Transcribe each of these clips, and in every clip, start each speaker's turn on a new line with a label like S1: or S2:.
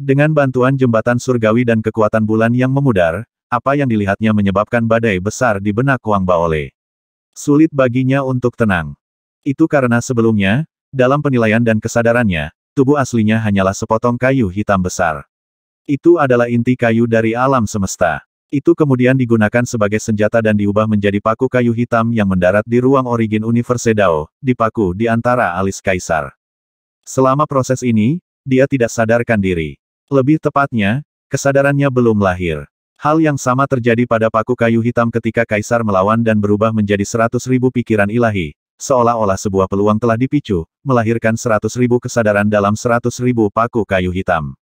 S1: Dengan bantuan jembatan surgawi dan kekuatan bulan yang memudar, apa yang dilihatnya menyebabkan badai besar di benak Wang Baole. Sulit baginya untuk tenang. Itu karena sebelumnya, dalam penilaian dan kesadarannya, tubuh aslinya hanyalah sepotong kayu hitam besar. Itu adalah inti kayu dari alam semesta. Itu kemudian digunakan sebagai senjata dan diubah menjadi paku kayu hitam yang mendarat di ruang origin Universe Dao, dipaku di antara alis kaisar. Selama proses ini, dia tidak sadarkan diri. Lebih tepatnya, kesadarannya belum lahir. Hal yang sama terjadi pada paku kayu hitam ketika kaisar melawan dan berubah menjadi seratus ribu pikiran ilahi, seolah-olah sebuah peluang telah dipicu, melahirkan seratus ribu kesadaran dalam seratus ribu paku kayu hitam.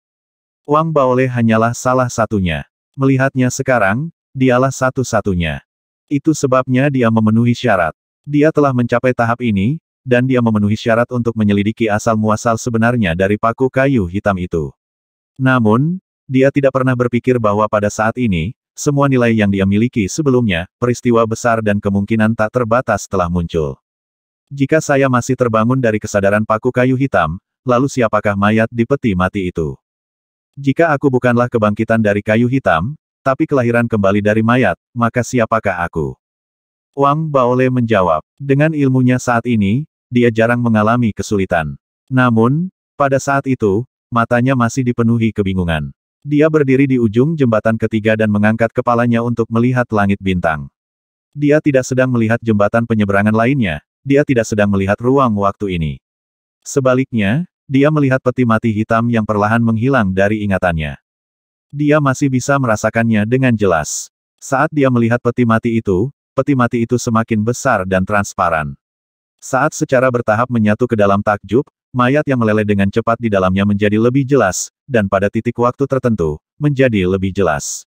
S1: Wang Baole hanyalah salah satunya. Melihatnya sekarang, dialah satu-satunya. Itu sebabnya dia memenuhi syarat. Dia telah mencapai tahap ini, dan dia memenuhi syarat untuk menyelidiki asal-muasal sebenarnya dari paku kayu hitam itu. Namun, dia tidak pernah berpikir bahwa pada saat ini, semua nilai yang dia miliki sebelumnya, peristiwa besar dan kemungkinan tak terbatas telah muncul. Jika saya masih terbangun dari kesadaran paku kayu hitam, lalu siapakah mayat di peti mati itu? Jika aku bukanlah kebangkitan dari kayu hitam, tapi kelahiran kembali dari mayat, maka siapakah aku? Wang Baole menjawab, dengan ilmunya saat ini, dia jarang mengalami kesulitan. Namun, pada saat itu, matanya masih dipenuhi kebingungan. Dia berdiri di ujung jembatan ketiga dan mengangkat kepalanya untuk melihat langit bintang. Dia tidak sedang melihat jembatan penyeberangan lainnya, dia tidak sedang melihat ruang waktu ini. Sebaliknya, dia melihat peti mati hitam yang perlahan menghilang dari ingatannya. Dia masih bisa merasakannya dengan jelas. Saat dia melihat peti mati itu, peti mati itu semakin besar dan transparan. Saat secara bertahap menyatu ke dalam takjub, mayat yang meleleh dengan cepat di dalamnya menjadi lebih jelas, dan pada titik waktu tertentu, menjadi lebih jelas.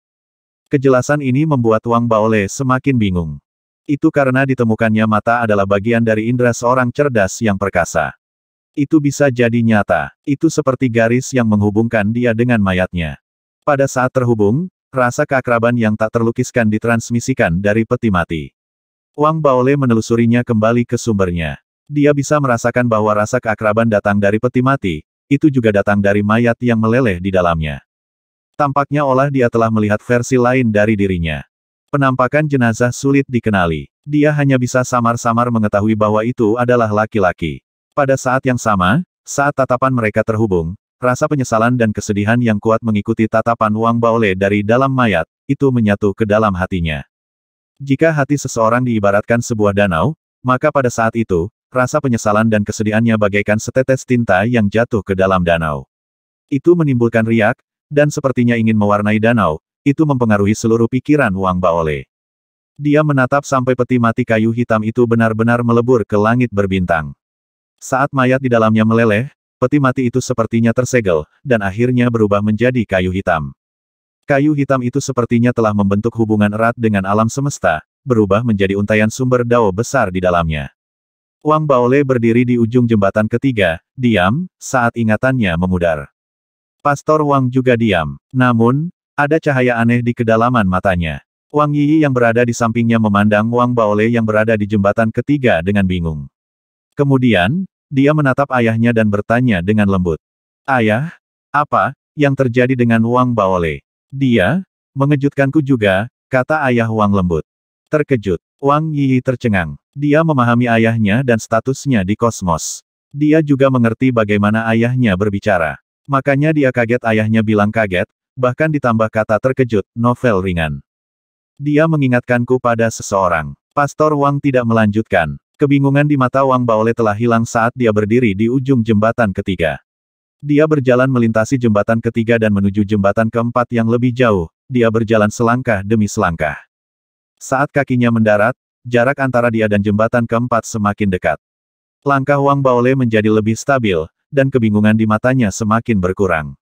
S1: Kejelasan ini membuat Wang Baole semakin bingung. Itu karena ditemukannya mata adalah bagian dari indera seorang cerdas yang perkasa. Itu bisa jadi nyata. Itu seperti garis yang menghubungkan dia dengan mayatnya. Pada saat terhubung, rasa keakraban yang tak terlukiskan ditransmisikan dari peti mati. Wang Baole menelusurinya kembali ke sumbernya. Dia bisa merasakan bahwa rasa keakraban datang dari peti mati, itu juga datang dari mayat yang meleleh di dalamnya. Tampaknya olah dia telah melihat versi lain dari dirinya. Penampakan jenazah sulit dikenali. Dia hanya bisa samar-samar mengetahui bahwa itu adalah laki-laki. Pada saat yang sama, saat tatapan mereka terhubung, rasa penyesalan dan kesedihan yang kuat mengikuti tatapan Wang Baole dari dalam mayat, itu menyatu ke dalam hatinya. Jika hati seseorang diibaratkan sebuah danau, maka pada saat itu, Rasa penyesalan dan kesedihannya bagaikan setetes tinta yang jatuh ke dalam danau. Itu menimbulkan riak, dan sepertinya ingin mewarnai danau, itu mempengaruhi seluruh pikiran Wang Baole. Dia menatap sampai peti mati kayu hitam itu benar-benar melebur ke langit berbintang. Saat mayat di dalamnya meleleh, peti mati itu sepertinya tersegel, dan akhirnya berubah menjadi kayu hitam. Kayu hitam itu sepertinya telah membentuk hubungan erat dengan alam semesta, berubah menjadi untayan sumber dao besar di dalamnya. Wang Baole berdiri di ujung jembatan ketiga, diam, saat ingatannya memudar. Pastor Wang juga diam. Namun, ada cahaya aneh di kedalaman matanya. Wang Yi yang berada di sampingnya memandang Wang Baole yang berada di jembatan ketiga dengan bingung. Kemudian, dia menatap ayahnya dan bertanya dengan lembut. Ayah, apa yang terjadi dengan Wang Baole? Dia, mengejutkanku juga, kata ayah Wang lembut. Terkejut, Wang Yi tercengang. Dia memahami ayahnya dan statusnya di kosmos. Dia juga mengerti bagaimana ayahnya berbicara. Makanya dia kaget ayahnya bilang kaget, bahkan ditambah kata terkejut, novel ringan. Dia mengingatkanku pada seseorang. Pastor Wang tidak melanjutkan. Kebingungan di mata Wang Baole telah hilang saat dia berdiri di ujung jembatan ketiga. Dia berjalan melintasi jembatan ketiga dan menuju jembatan keempat yang lebih jauh, dia berjalan selangkah demi selangkah. Saat kakinya mendarat, jarak antara dia dan jembatan keempat semakin dekat. Langkah Wang Baole menjadi lebih stabil, dan kebingungan di matanya semakin berkurang.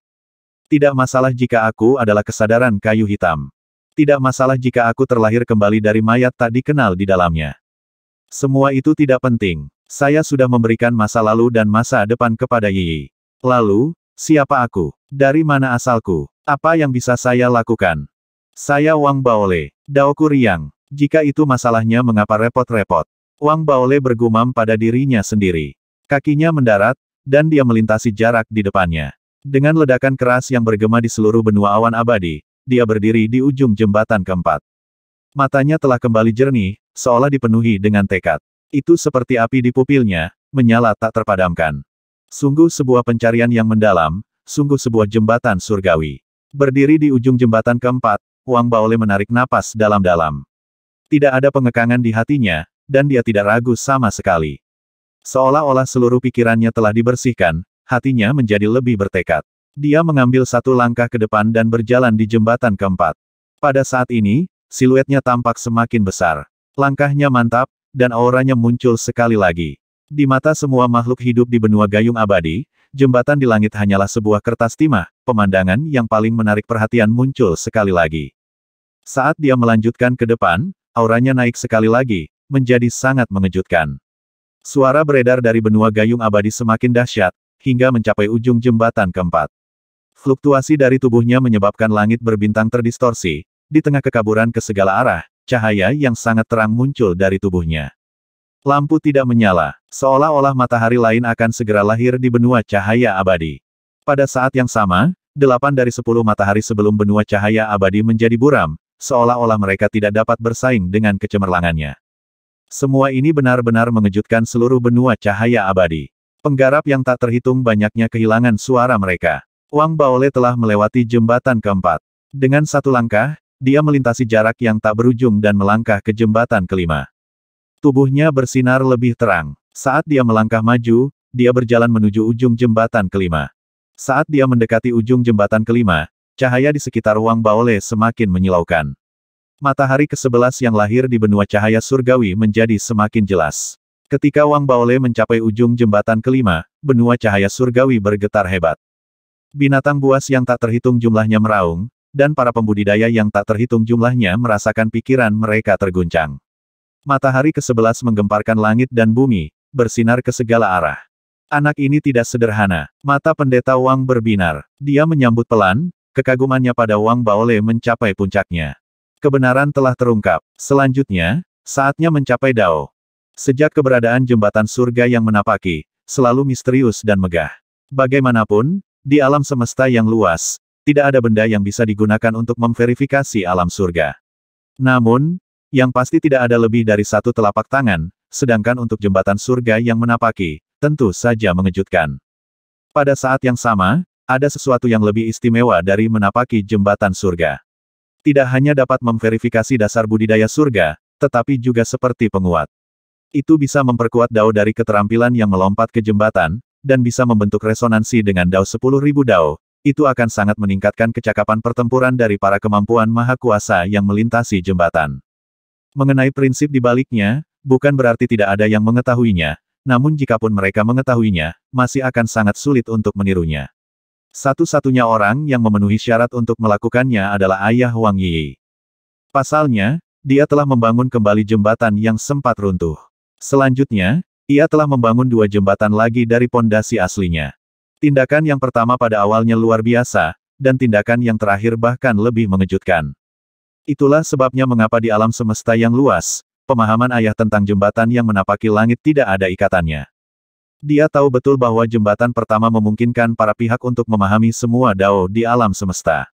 S1: Tidak masalah jika aku adalah kesadaran kayu hitam. Tidak masalah jika aku terlahir kembali dari mayat tak dikenal di dalamnya. Semua itu tidak penting. Saya sudah memberikan masa lalu dan masa depan kepada Yi. Lalu, siapa aku? Dari mana asalku? Apa yang bisa saya lakukan? Saya Wang Baole. Daoku riang. Jika itu masalahnya mengapa repot-repot? Wang Baole bergumam pada dirinya sendiri. Kakinya mendarat, dan dia melintasi jarak di depannya. Dengan ledakan keras yang bergema di seluruh benua awan abadi, dia berdiri di ujung jembatan keempat. Matanya telah kembali jernih, seolah dipenuhi dengan tekad. Itu seperti api di pupilnya, menyala tak terpadamkan. Sungguh sebuah pencarian yang mendalam, sungguh sebuah jembatan surgawi. Berdiri di ujung jembatan keempat, Wang Baole menarik napas dalam-dalam. Tidak ada pengekangan di hatinya, dan dia tidak ragu sama sekali. Seolah-olah seluruh pikirannya telah dibersihkan, hatinya menjadi lebih bertekad. Dia mengambil satu langkah ke depan dan berjalan di jembatan keempat. Pada saat ini, siluetnya tampak semakin besar. Langkahnya mantap, dan auranya muncul sekali lagi. Di mata semua makhluk hidup di benua gayung abadi, jembatan di langit hanyalah sebuah kertas timah, pemandangan yang paling menarik perhatian muncul sekali lagi. Saat dia melanjutkan ke depan, auranya naik sekali lagi, menjadi sangat mengejutkan. Suara beredar dari benua gayung abadi semakin dahsyat, hingga mencapai ujung jembatan keempat. Fluktuasi dari tubuhnya menyebabkan langit berbintang terdistorsi, di tengah kekaburan ke segala arah, cahaya yang sangat terang muncul dari tubuhnya. Lampu tidak menyala, seolah-olah matahari lain akan segera lahir di benua cahaya abadi. Pada saat yang sama, delapan dari sepuluh matahari sebelum benua cahaya abadi menjadi buram, seolah-olah mereka tidak dapat bersaing dengan kecemerlangannya. Semua ini benar-benar mengejutkan seluruh benua cahaya abadi. Penggarap yang tak terhitung banyaknya kehilangan suara mereka. Wang Baole telah melewati jembatan keempat. Dengan satu langkah, dia melintasi jarak yang tak berujung dan melangkah ke jembatan kelima. Tubuhnya bersinar lebih terang. Saat dia melangkah maju, dia berjalan menuju ujung jembatan kelima. Saat dia mendekati ujung jembatan kelima, Cahaya di sekitar ruang Baole semakin menyilaukan. Matahari ke-11 yang lahir di benua cahaya surgawi menjadi semakin jelas. Ketika Wang Baole mencapai ujung jembatan kelima, benua cahaya surgawi bergetar hebat. Binatang buas yang tak terhitung jumlahnya meraung, dan para pembudidaya yang tak terhitung jumlahnya merasakan pikiran mereka terguncang. Matahari ke-11 menggemparkan langit dan bumi, bersinar ke segala arah. Anak ini tidak sederhana. Mata pendeta Wang berbinar. Dia menyambut pelan, Kekagumannya pada Wang Baole mencapai puncaknya. Kebenaran telah terungkap. Selanjutnya, saatnya mencapai Dao. Sejak keberadaan jembatan surga yang menapaki, selalu misterius dan megah. Bagaimanapun, di alam semesta yang luas, tidak ada benda yang bisa digunakan untuk memverifikasi alam surga. Namun, yang pasti tidak ada lebih dari satu telapak tangan, sedangkan untuk jembatan surga yang menapaki, tentu saja mengejutkan. Pada saat yang sama, ada sesuatu yang lebih istimewa dari menapaki jembatan surga. Tidak hanya dapat memverifikasi dasar budidaya surga, tetapi juga seperti penguat. Itu bisa memperkuat dao dari keterampilan yang melompat ke jembatan, dan bisa membentuk resonansi dengan dao 10.000 dao, itu akan sangat meningkatkan kecakapan pertempuran dari para kemampuan maha kuasa yang melintasi jembatan. Mengenai prinsip dibaliknya, bukan berarti tidak ada yang mengetahuinya, namun jikapun mereka mengetahuinya, masih akan sangat sulit untuk menirunya. Satu-satunya orang yang memenuhi syarat untuk melakukannya adalah ayah Wang Yi. Pasalnya, dia telah membangun kembali jembatan yang sempat runtuh. Selanjutnya, ia telah membangun dua jembatan lagi dari pondasi aslinya. Tindakan yang pertama pada awalnya luar biasa, dan tindakan yang terakhir bahkan lebih mengejutkan. Itulah sebabnya mengapa di alam semesta yang luas, pemahaman ayah tentang jembatan yang menapaki langit tidak ada ikatannya. Dia tahu betul bahwa jembatan pertama memungkinkan para pihak untuk memahami semua dao di alam semesta.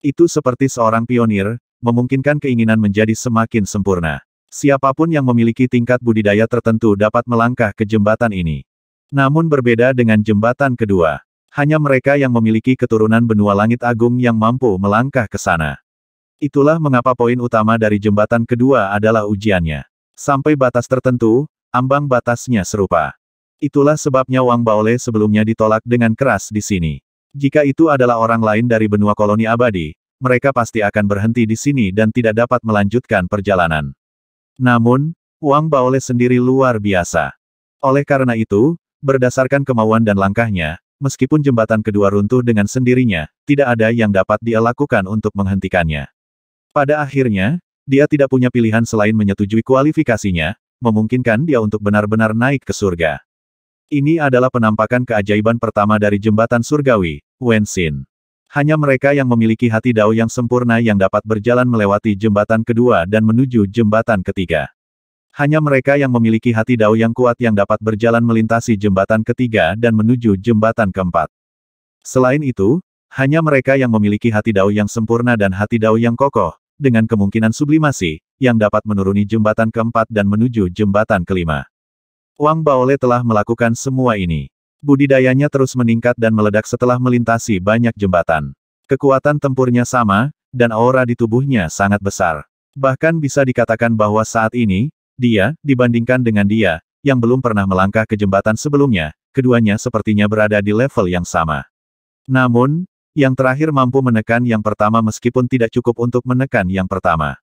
S1: Itu seperti seorang pionir, memungkinkan keinginan menjadi semakin sempurna. Siapapun yang memiliki tingkat budidaya tertentu dapat melangkah ke jembatan ini. Namun berbeda dengan jembatan kedua. Hanya mereka yang memiliki keturunan benua langit agung yang mampu melangkah ke sana. Itulah mengapa poin utama dari jembatan kedua adalah ujiannya. Sampai batas tertentu, ambang batasnya serupa. Itulah sebabnya Wang Baole sebelumnya ditolak dengan keras di sini. Jika itu adalah orang lain dari benua koloni abadi, mereka pasti akan berhenti di sini dan tidak dapat melanjutkan perjalanan. Namun, Wang Baole sendiri luar biasa. Oleh karena itu, berdasarkan kemauan dan langkahnya, meskipun jembatan kedua runtuh dengan sendirinya, tidak ada yang dapat dia lakukan untuk menghentikannya. Pada akhirnya, dia tidak punya pilihan selain menyetujui kualifikasinya, memungkinkan dia untuk benar-benar naik ke surga. Ini adalah penampakan keajaiban pertama dari jembatan surgawi, Wenxin. Hanya mereka yang memiliki hati dao yang sempurna yang dapat berjalan melewati jembatan kedua dan menuju jembatan ketiga. Hanya mereka yang memiliki hati dao yang kuat yang dapat berjalan melintasi jembatan ketiga dan menuju jembatan keempat. Selain itu, hanya mereka yang memiliki hati dao yang sempurna dan hati dao yang kokoh, dengan kemungkinan sublimasi, yang dapat menuruni jembatan keempat dan menuju jembatan kelima. Wang Baole telah melakukan semua ini. Budidayanya terus meningkat dan meledak setelah melintasi banyak jembatan. Kekuatan tempurnya sama, dan aura di tubuhnya sangat besar. Bahkan bisa dikatakan bahwa saat ini, dia, dibandingkan dengan dia, yang belum pernah melangkah ke jembatan sebelumnya, keduanya sepertinya berada di level yang sama. Namun, yang terakhir mampu menekan yang pertama meskipun tidak cukup untuk menekan yang pertama.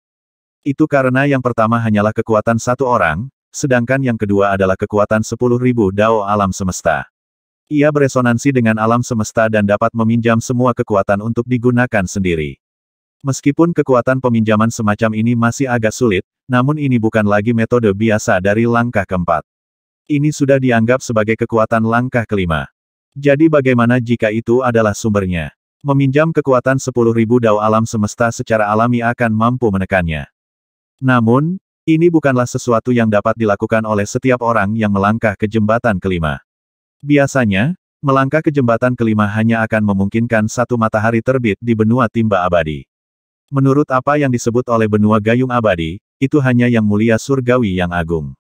S1: Itu karena yang pertama hanyalah kekuatan satu orang, sedangkan yang kedua adalah kekuatan ribu dao alam semesta. Ia beresonansi dengan alam semesta dan dapat meminjam semua kekuatan untuk digunakan sendiri. Meskipun kekuatan peminjaman semacam ini masih agak sulit, namun ini bukan lagi metode biasa dari langkah keempat. Ini sudah dianggap sebagai kekuatan langkah kelima. Jadi bagaimana jika itu adalah sumbernya? Meminjam kekuatan 10.000 dao alam semesta secara alami akan mampu menekannya. Namun, ini bukanlah sesuatu yang dapat dilakukan oleh setiap orang yang melangkah ke jembatan kelima. Biasanya, melangkah ke jembatan kelima hanya akan memungkinkan satu matahari terbit di benua timba abadi. Menurut apa yang disebut oleh benua gayung abadi, itu hanya yang mulia surgawi yang agung.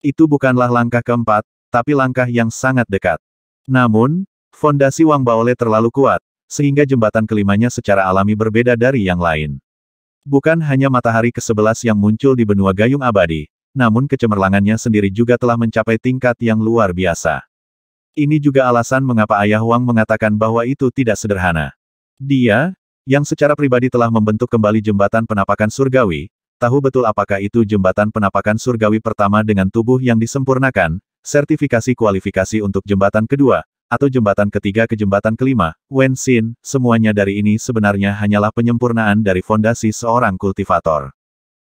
S1: Itu bukanlah langkah keempat, tapi langkah yang sangat dekat. Namun, fondasi Wang Baole terlalu kuat, sehingga jembatan kelimanya secara alami berbeda dari yang lain. Bukan hanya matahari ke-11 yang muncul di benua gayung abadi, namun kecemerlangannya sendiri juga telah mencapai tingkat yang luar biasa. Ini juga alasan mengapa Ayah Wang mengatakan bahwa itu tidak sederhana. Dia, yang secara pribadi telah membentuk kembali jembatan penapakan surgawi, tahu betul apakah itu jembatan penapakan surgawi pertama dengan tubuh yang disempurnakan, sertifikasi kualifikasi untuk jembatan kedua, atau jembatan ketiga ke jembatan kelima, Wen Xin, semuanya dari ini sebenarnya hanyalah penyempurnaan dari fondasi seorang kultivator.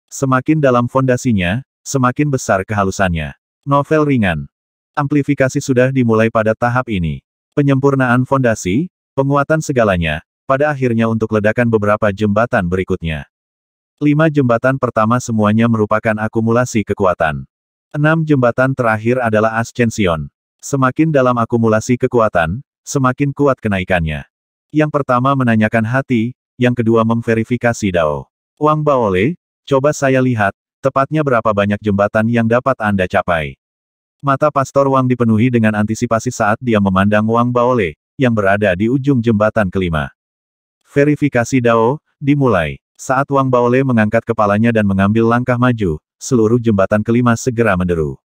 S1: Semakin dalam fondasinya, semakin besar kehalusannya. Novel ringan. Amplifikasi sudah dimulai pada tahap ini. Penyempurnaan fondasi, penguatan segalanya, pada akhirnya untuk ledakan beberapa jembatan berikutnya. Lima jembatan pertama semuanya merupakan akumulasi kekuatan. Enam jembatan terakhir adalah ascension. Semakin dalam akumulasi kekuatan, semakin kuat kenaikannya. Yang pertama menanyakan hati, yang kedua memverifikasi Dao. Wang Baole, coba saya lihat, tepatnya berapa banyak jembatan yang dapat Anda capai. Mata Pastor Wang dipenuhi dengan antisipasi saat dia memandang Wang Baole, yang berada di ujung jembatan kelima. Verifikasi Dao, dimulai. Saat Wang Baole mengangkat kepalanya dan mengambil langkah maju, seluruh jembatan kelima segera menderu.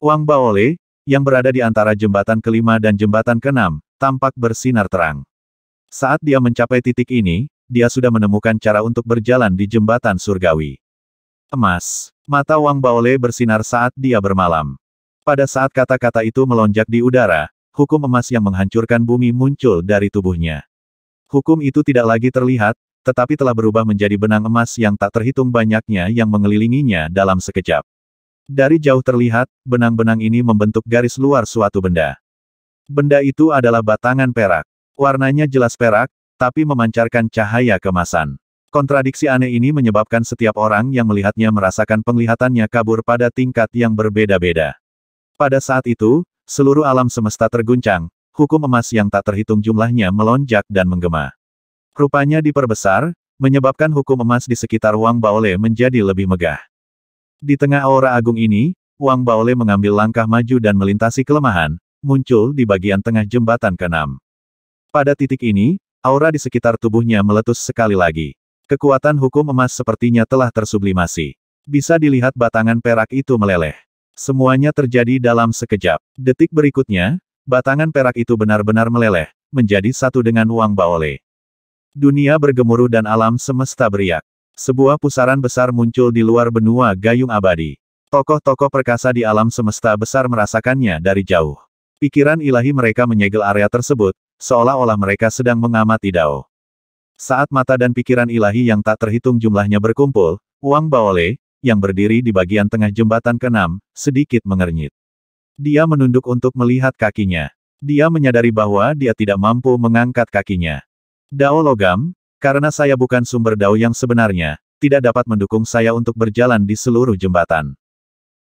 S1: Wang Baole, yang berada di antara jembatan kelima dan jembatan keenam, tampak bersinar terang. Saat dia mencapai titik ini, dia sudah menemukan cara untuk berjalan di jembatan surgawi. Emas. Mata Wang Baole bersinar saat dia bermalam. Pada saat kata-kata itu melonjak di udara, hukum emas yang menghancurkan bumi muncul dari tubuhnya. Hukum itu tidak lagi terlihat, tetapi telah berubah menjadi benang emas yang tak terhitung banyaknya yang mengelilinginya dalam sekejap. Dari jauh terlihat, benang-benang ini membentuk garis luar suatu benda. Benda itu adalah batangan perak. Warnanya jelas perak, tapi memancarkan cahaya kemasan. Kontradiksi aneh ini menyebabkan setiap orang yang melihatnya merasakan penglihatannya kabur pada tingkat yang berbeda-beda. Pada saat itu, seluruh alam semesta terguncang, hukum emas yang tak terhitung jumlahnya melonjak dan menggema. Rupanya diperbesar, menyebabkan hukum emas di sekitar Wang Baole menjadi lebih megah. Di tengah aura agung ini, Wang Baole mengambil langkah maju dan melintasi kelemahan, muncul di bagian tengah jembatan keenam. Pada titik ini, aura di sekitar tubuhnya meletus sekali lagi. Kekuatan hukum emas sepertinya telah tersublimasi. Bisa dilihat batangan perak itu meleleh. Semuanya terjadi dalam sekejap. Detik berikutnya, batangan perak itu benar-benar meleleh, menjadi satu dengan Wang Baole. Dunia bergemuruh dan alam semesta beriak. Sebuah pusaran besar muncul di luar benua Gayung Abadi. Tokoh-tokoh perkasa di alam semesta besar merasakannya dari jauh. Pikiran ilahi mereka menyegel area tersebut, seolah-olah mereka sedang mengamati Dao. Saat mata dan pikiran ilahi yang tak terhitung jumlahnya berkumpul, Wang Baole, yang berdiri di bagian tengah jembatan keenam, sedikit mengernyit. Dia menunduk untuk melihat kakinya. Dia menyadari bahwa dia tidak mampu mengangkat kakinya. Dao logam, karena saya bukan sumber dao yang sebenarnya, tidak dapat mendukung saya untuk berjalan di seluruh jembatan.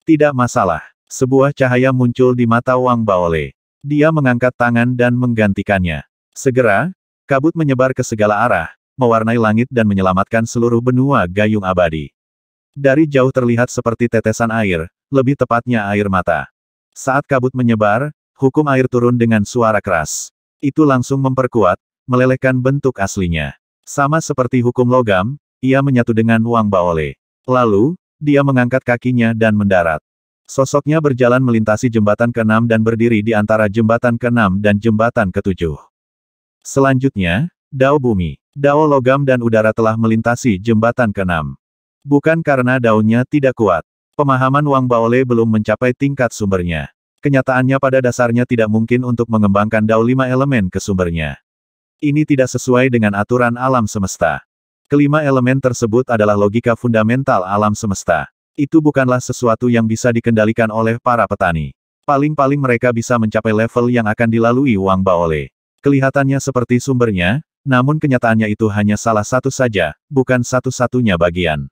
S1: Tidak masalah. Sebuah cahaya muncul di mata Wang Baole. Dia mengangkat tangan dan menggantikannya. Segera, kabut menyebar ke segala arah, mewarnai langit dan menyelamatkan seluruh benua gayung abadi. Dari jauh terlihat seperti tetesan air, lebih tepatnya air mata. Saat kabut menyebar, hukum air turun dengan suara keras. Itu langsung memperkuat, melelehkan bentuk aslinya. Sama seperti hukum logam, ia menyatu dengan Wang Baole. Lalu, dia mengangkat kakinya dan mendarat. Sosoknya berjalan melintasi jembatan ke-6 dan berdiri di antara jembatan ke-6 dan jembatan ke-7. Selanjutnya, Dao Bumi, Dao Logam dan Udara telah melintasi jembatan ke-6. Bukan karena daunnya tidak kuat. Pemahaman Wang Baole belum mencapai tingkat sumbernya. Kenyataannya pada dasarnya tidak mungkin untuk mengembangkan Dao lima elemen ke sumbernya. Ini tidak sesuai dengan aturan alam semesta. Kelima elemen tersebut adalah logika fundamental alam semesta. Itu bukanlah sesuatu yang bisa dikendalikan oleh para petani. Paling-paling mereka bisa mencapai level yang akan dilalui Wang Baole. Kelihatannya seperti sumbernya, namun kenyataannya itu hanya salah satu saja, bukan satu-satunya bagian.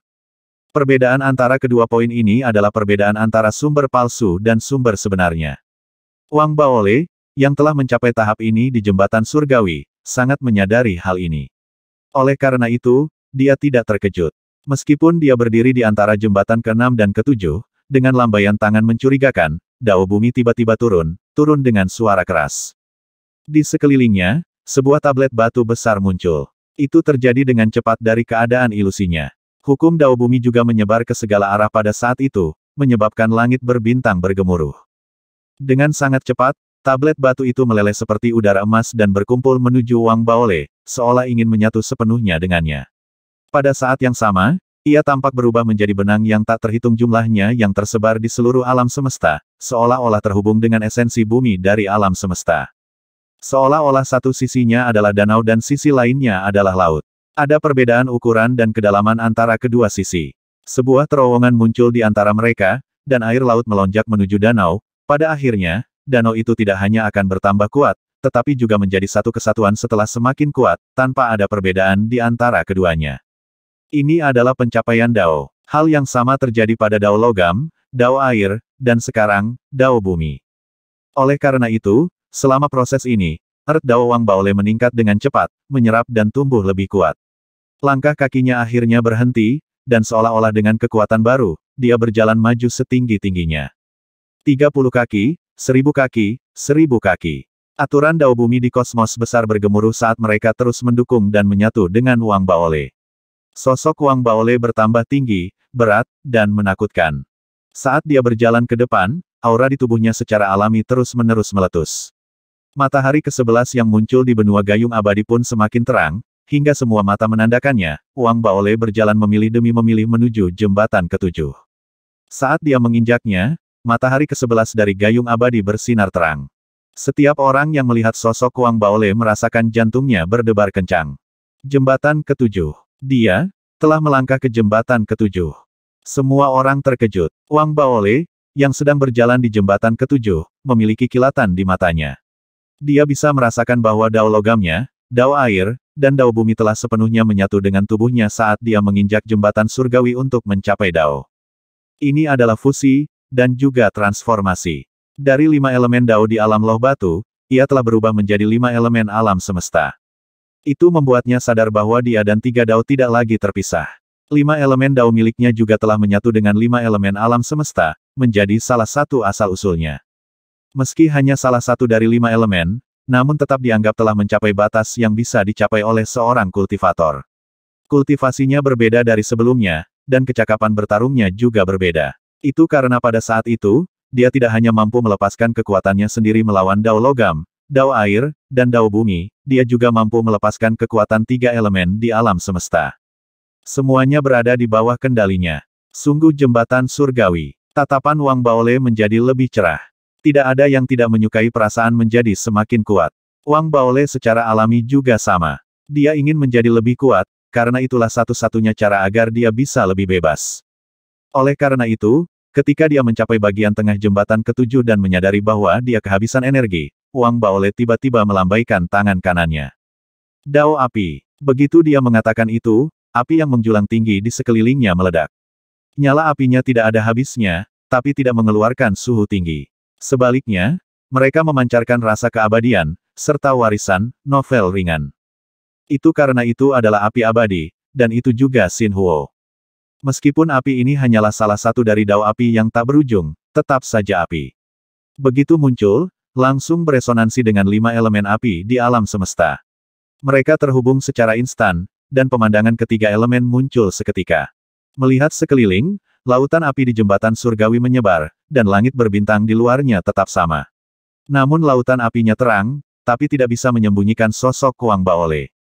S1: Perbedaan antara kedua poin ini adalah perbedaan antara sumber palsu dan sumber sebenarnya. Wang Baole, yang telah mencapai tahap ini di jembatan surgawi, sangat menyadari hal ini. Oleh karena itu, dia tidak terkejut. Meskipun dia berdiri di antara jembatan ke-6 dan ke-7, dengan lambaian tangan mencurigakan, Dao Bumi tiba-tiba turun, turun dengan suara keras. Di sekelilingnya, sebuah tablet batu besar muncul. Itu terjadi dengan cepat dari keadaan ilusinya. Hukum Dao Bumi juga menyebar ke segala arah pada saat itu, menyebabkan langit berbintang bergemuruh. Dengan sangat cepat, Tablet batu itu meleleh seperti udara emas dan berkumpul menuju Wang Baole, seolah ingin menyatu sepenuhnya dengannya. Pada saat yang sama, ia tampak berubah menjadi benang yang tak terhitung jumlahnya yang tersebar di seluruh alam semesta, seolah-olah terhubung dengan esensi bumi dari alam semesta. Seolah-olah satu sisinya adalah danau dan sisi lainnya adalah laut. Ada perbedaan ukuran dan kedalaman antara kedua sisi. Sebuah terowongan muncul di antara mereka, dan air laut melonjak menuju danau, pada akhirnya, danau itu tidak hanya akan bertambah kuat, tetapi juga menjadi satu kesatuan setelah semakin kuat, tanpa ada perbedaan di antara keduanya. Ini adalah pencapaian Dao. Hal yang sama terjadi pada Dao Logam, Dao Air, dan sekarang, Dao Bumi. Oleh karena itu, selama proses ini, Earth Dao Wang Baole meningkat dengan cepat, menyerap dan tumbuh lebih kuat. Langkah kakinya akhirnya berhenti, dan seolah-olah dengan kekuatan baru, dia berjalan maju setinggi-tingginya. 30 kaki, Seribu kaki, seribu kaki. Aturan dao bumi di kosmos besar bergemuruh saat mereka terus mendukung dan menyatu dengan Wang Baole. Sosok Wang Baole bertambah tinggi, berat, dan menakutkan. Saat dia berjalan ke depan, aura di tubuhnya secara alami terus-menerus meletus. Matahari ke-11 yang muncul di benua gayung abadi pun semakin terang, hingga semua mata menandakannya, Wang Baole berjalan memilih demi memilih menuju jembatan ketujuh. Saat dia menginjaknya, matahari ke-11 dari gayung abadi bersinar terang. Setiap orang yang melihat sosok Wang Baole merasakan jantungnya berdebar kencang. Jembatan ketujuh. Dia, telah melangkah ke jembatan ketujuh. Semua orang terkejut. Wang Baole, yang sedang berjalan di jembatan ketujuh, memiliki kilatan di matanya. Dia bisa merasakan bahwa dao logamnya, dao air, dan dao bumi telah sepenuhnya menyatu dengan tubuhnya saat dia menginjak jembatan surgawi untuk mencapai dao. Ini adalah fusi, dan juga transformasi. Dari lima elemen Dao di alam loh batu, ia telah berubah menjadi lima elemen alam semesta. Itu membuatnya sadar bahwa dia dan tiga Dao tidak lagi terpisah. Lima elemen Dao miliknya juga telah menyatu dengan lima elemen alam semesta, menjadi salah satu asal-usulnya. Meski hanya salah satu dari lima elemen, namun tetap dianggap telah mencapai batas yang bisa dicapai oleh seorang kultivator. Kultivasinya berbeda dari sebelumnya, dan kecakapan bertarungnya juga berbeda. Itu karena pada saat itu, dia tidak hanya mampu melepaskan kekuatannya sendiri melawan Dao Logam, Dao Air, dan Dao Bumi, dia juga mampu melepaskan kekuatan tiga elemen di alam semesta. Semuanya berada di bawah kendalinya. Sungguh jembatan surgawi. Tatapan Wang Baole menjadi lebih cerah. Tidak ada yang tidak menyukai perasaan menjadi semakin kuat. Wang Baole secara alami juga sama. Dia ingin menjadi lebih kuat, karena itulah satu-satunya cara agar dia bisa lebih bebas. Oleh karena itu, ketika dia mencapai bagian tengah jembatan ketujuh dan menyadari bahwa dia kehabisan energi, Wang Baole tiba-tiba melambaikan tangan kanannya. Dao api. Begitu dia mengatakan itu, api yang menjulang tinggi di sekelilingnya meledak. Nyala apinya tidak ada habisnya, tapi tidak mengeluarkan suhu tinggi. Sebaliknya, mereka memancarkan rasa keabadian, serta warisan, novel ringan. Itu karena itu adalah api abadi, dan itu juga Sin Huo. Meskipun api ini hanyalah salah satu dari dao api yang tak berujung, tetap saja api. Begitu muncul, langsung beresonansi dengan lima elemen api di alam semesta. Mereka terhubung secara instan, dan pemandangan ketiga elemen muncul seketika. Melihat sekeliling, lautan api di jembatan surgawi menyebar, dan langit berbintang di luarnya tetap sama. Namun lautan apinya terang, tapi tidak bisa menyembunyikan sosok Kuang Baole.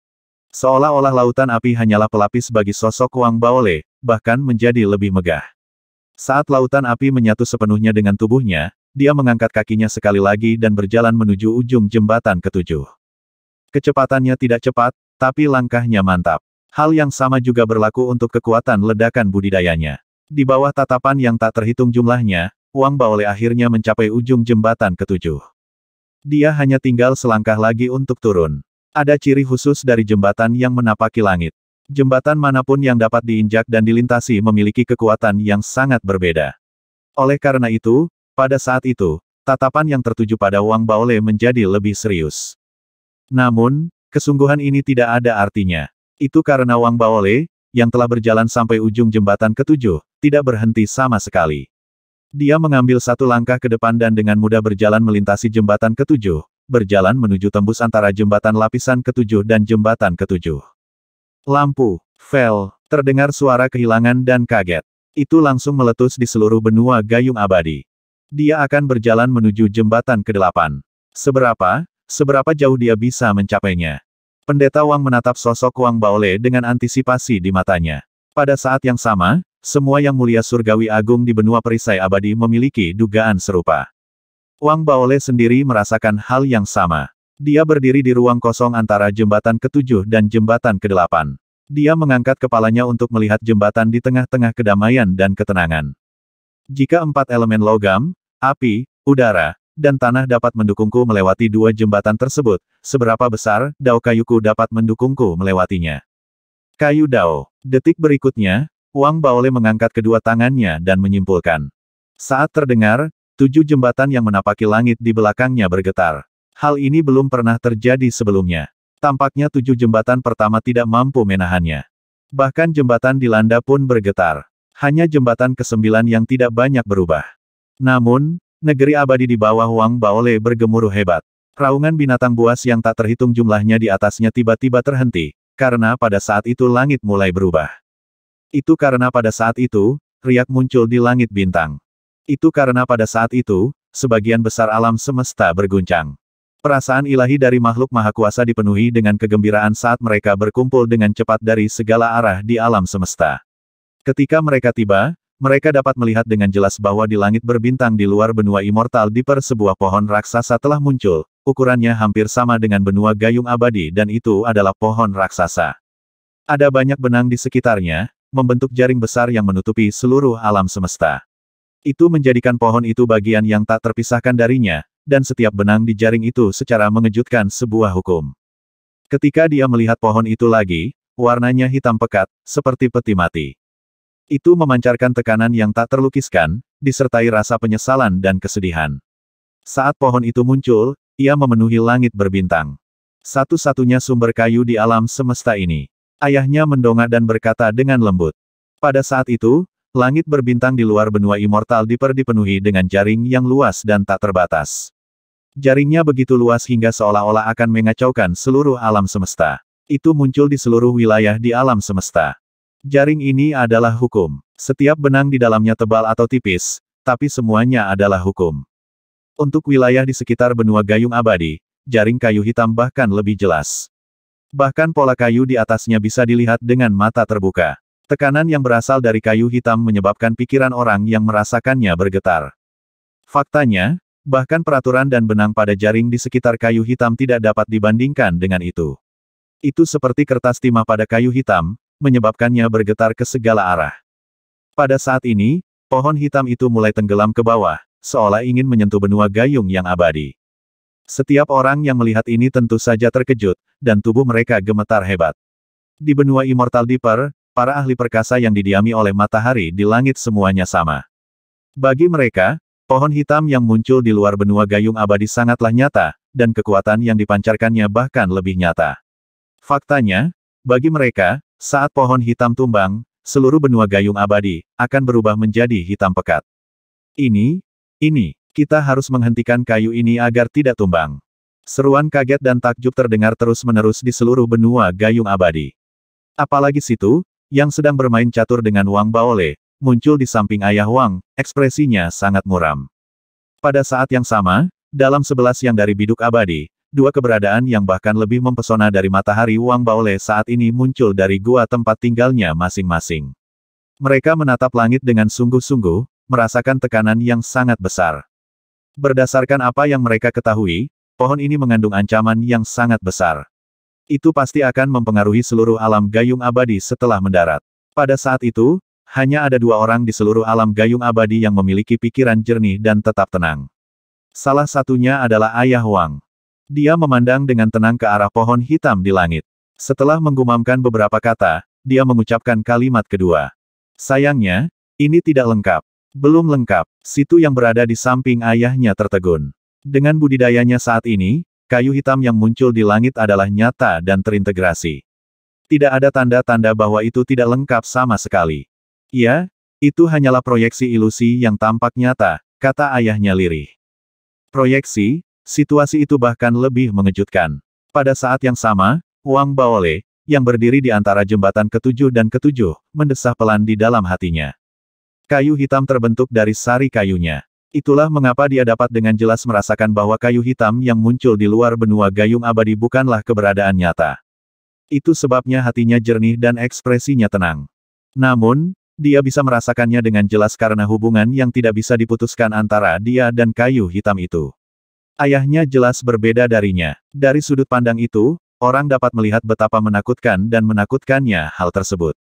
S1: Seolah-olah lautan api hanyalah pelapis bagi sosok Kuang Baole, bahkan menjadi lebih megah. Saat lautan api menyatu sepenuhnya dengan tubuhnya, dia mengangkat kakinya sekali lagi dan berjalan menuju ujung jembatan ketujuh. Kecepatannya tidak cepat, tapi langkahnya mantap. Hal yang sama juga berlaku untuk kekuatan ledakan budidayanya. Di bawah tatapan yang tak terhitung jumlahnya, Wang Baole akhirnya mencapai ujung jembatan ketujuh. Dia hanya tinggal selangkah lagi untuk turun. Ada ciri khusus dari jembatan yang menapaki langit. Jembatan manapun yang dapat diinjak dan dilintasi memiliki kekuatan yang sangat berbeda. Oleh karena itu, pada saat itu, tatapan yang tertuju pada Wang Baole menjadi lebih serius. Namun, kesungguhan ini tidak ada artinya. Itu karena Wang Baole, yang telah berjalan sampai ujung jembatan ketujuh, tidak berhenti sama sekali. Dia mengambil satu langkah ke depan dan dengan mudah berjalan melintasi jembatan ketujuh, berjalan menuju tembus antara jembatan lapisan ketujuh dan jembatan ketujuh. Lampu, fel, terdengar suara kehilangan dan kaget. Itu langsung meletus di seluruh benua gayung abadi. Dia akan berjalan menuju jembatan ke-8. Seberapa, seberapa jauh dia bisa mencapainya. Pendeta Wang menatap sosok Wang Baole dengan antisipasi di matanya. Pada saat yang sama, semua yang mulia surgawi agung di benua perisai abadi memiliki dugaan serupa. Wang Baole sendiri merasakan hal yang sama. Dia berdiri di ruang kosong antara jembatan ketujuh dan jembatan kedelapan. Dia mengangkat kepalanya untuk melihat jembatan di tengah-tengah kedamaian dan ketenangan. Jika empat elemen logam, api, udara, dan tanah dapat mendukungku melewati dua jembatan tersebut, seberapa besar Dao Kayuku dapat mendukungku melewatinya. Kayu Dao. Detik berikutnya, Wang Baole mengangkat kedua tangannya dan menyimpulkan. Saat terdengar, tujuh jembatan yang menapaki langit di belakangnya bergetar. Hal ini belum pernah terjadi sebelumnya. Tampaknya tujuh jembatan pertama tidak mampu menahannya. Bahkan jembatan di Landa pun bergetar. Hanya jembatan kesembilan yang tidak banyak berubah. Namun, negeri abadi di bawah Wang Baole bergemuruh hebat. Raungan binatang buas yang tak terhitung jumlahnya di atasnya tiba-tiba terhenti, karena pada saat itu langit mulai berubah. Itu karena pada saat itu, riak muncul di langit bintang. Itu karena pada saat itu, sebagian besar alam semesta berguncang. Perasaan ilahi dari makhluk maha kuasa dipenuhi dengan kegembiraan saat mereka berkumpul dengan cepat dari segala arah di alam semesta. Ketika mereka tiba, mereka dapat melihat dengan jelas bahwa di langit berbintang di luar benua immortal di per sebuah pohon raksasa telah muncul, ukurannya hampir sama dengan benua gayung abadi dan itu adalah pohon raksasa. Ada banyak benang di sekitarnya, membentuk jaring besar yang menutupi seluruh alam semesta. Itu menjadikan pohon itu bagian yang tak terpisahkan darinya, dan setiap benang di jaring itu secara mengejutkan sebuah hukum. Ketika dia melihat pohon itu lagi, warnanya hitam pekat, seperti peti mati. Itu memancarkan tekanan yang tak terlukiskan, disertai rasa penyesalan dan kesedihan. Saat pohon itu muncul, ia memenuhi langit berbintang. Satu-satunya sumber kayu di alam semesta ini. Ayahnya mendongak dan berkata dengan lembut. Pada saat itu, langit berbintang di luar benua immortal diper dipenuhi dengan jaring yang luas dan tak terbatas. Jaringnya begitu luas hingga seolah-olah akan mengacaukan seluruh alam semesta. Itu muncul di seluruh wilayah di alam semesta. Jaring ini adalah hukum. Setiap benang di dalamnya tebal atau tipis, tapi semuanya adalah hukum. Untuk wilayah di sekitar benua gayung abadi, jaring kayu hitam bahkan lebih jelas. Bahkan pola kayu di atasnya bisa dilihat dengan mata terbuka. Tekanan yang berasal dari kayu hitam menyebabkan pikiran orang yang merasakannya bergetar. Faktanya, bahkan peraturan dan benang pada jaring di sekitar kayu hitam tidak dapat dibandingkan dengan itu. Itu seperti kertas timah pada kayu hitam, menyebabkannya bergetar ke segala arah. Pada saat ini, pohon hitam itu mulai tenggelam ke bawah, seolah ingin menyentuh benua gayung yang abadi. Setiap orang yang melihat ini tentu saja terkejut, dan tubuh mereka gemetar hebat. Di benua Immortal Deeper, para ahli perkasa yang didiami oleh matahari di langit semuanya sama. Bagi mereka, Pohon hitam yang muncul di luar benua gayung abadi sangatlah nyata, dan kekuatan yang dipancarkannya bahkan lebih nyata. Faktanya, bagi mereka, saat pohon hitam tumbang, seluruh benua gayung abadi akan berubah menjadi hitam pekat. Ini, ini, kita harus menghentikan kayu ini agar tidak tumbang. Seruan kaget dan takjub terdengar terus-menerus di seluruh benua gayung abadi. Apalagi situ, yang sedang bermain catur dengan Wang Baole, muncul di samping ayah Wang, ekspresinya sangat muram. Pada saat yang sama, dalam sebelas yang dari biduk abadi, dua keberadaan yang bahkan lebih mempesona dari matahari Wang Baole saat ini muncul dari gua tempat tinggalnya masing-masing. Mereka menatap langit dengan sungguh-sungguh, merasakan tekanan yang sangat besar. Berdasarkan apa yang mereka ketahui, pohon ini mengandung ancaman yang sangat besar. Itu pasti akan mempengaruhi seluruh alam gayung abadi setelah mendarat. Pada saat itu, hanya ada dua orang di seluruh alam gayung abadi yang memiliki pikiran jernih dan tetap tenang. Salah satunya adalah Ayah Wang. Dia memandang dengan tenang ke arah pohon hitam di langit. Setelah menggumamkan beberapa kata, dia mengucapkan kalimat kedua. Sayangnya, ini tidak lengkap. Belum lengkap, situ yang berada di samping ayahnya tertegun. Dengan budidayanya saat ini, kayu hitam yang muncul di langit adalah nyata dan terintegrasi. Tidak ada tanda-tanda bahwa itu tidak lengkap sama sekali. Iya, itu hanyalah proyeksi ilusi yang tampak nyata, kata ayahnya lirih. Proyeksi, situasi itu bahkan lebih mengejutkan. Pada saat yang sama, Wang Baole, yang berdiri di antara jembatan ketujuh dan ketujuh, mendesah pelan di dalam hatinya. Kayu hitam terbentuk dari sari kayunya. Itulah mengapa dia dapat dengan jelas merasakan bahwa kayu hitam yang muncul di luar benua gayung abadi bukanlah keberadaan nyata. Itu sebabnya hatinya jernih dan ekspresinya tenang. Namun, dia bisa merasakannya dengan jelas karena hubungan yang tidak bisa diputuskan antara dia dan kayu hitam itu. Ayahnya jelas berbeda darinya. Dari sudut pandang itu, orang dapat melihat betapa menakutkan dan menakutkannya hal tersebut.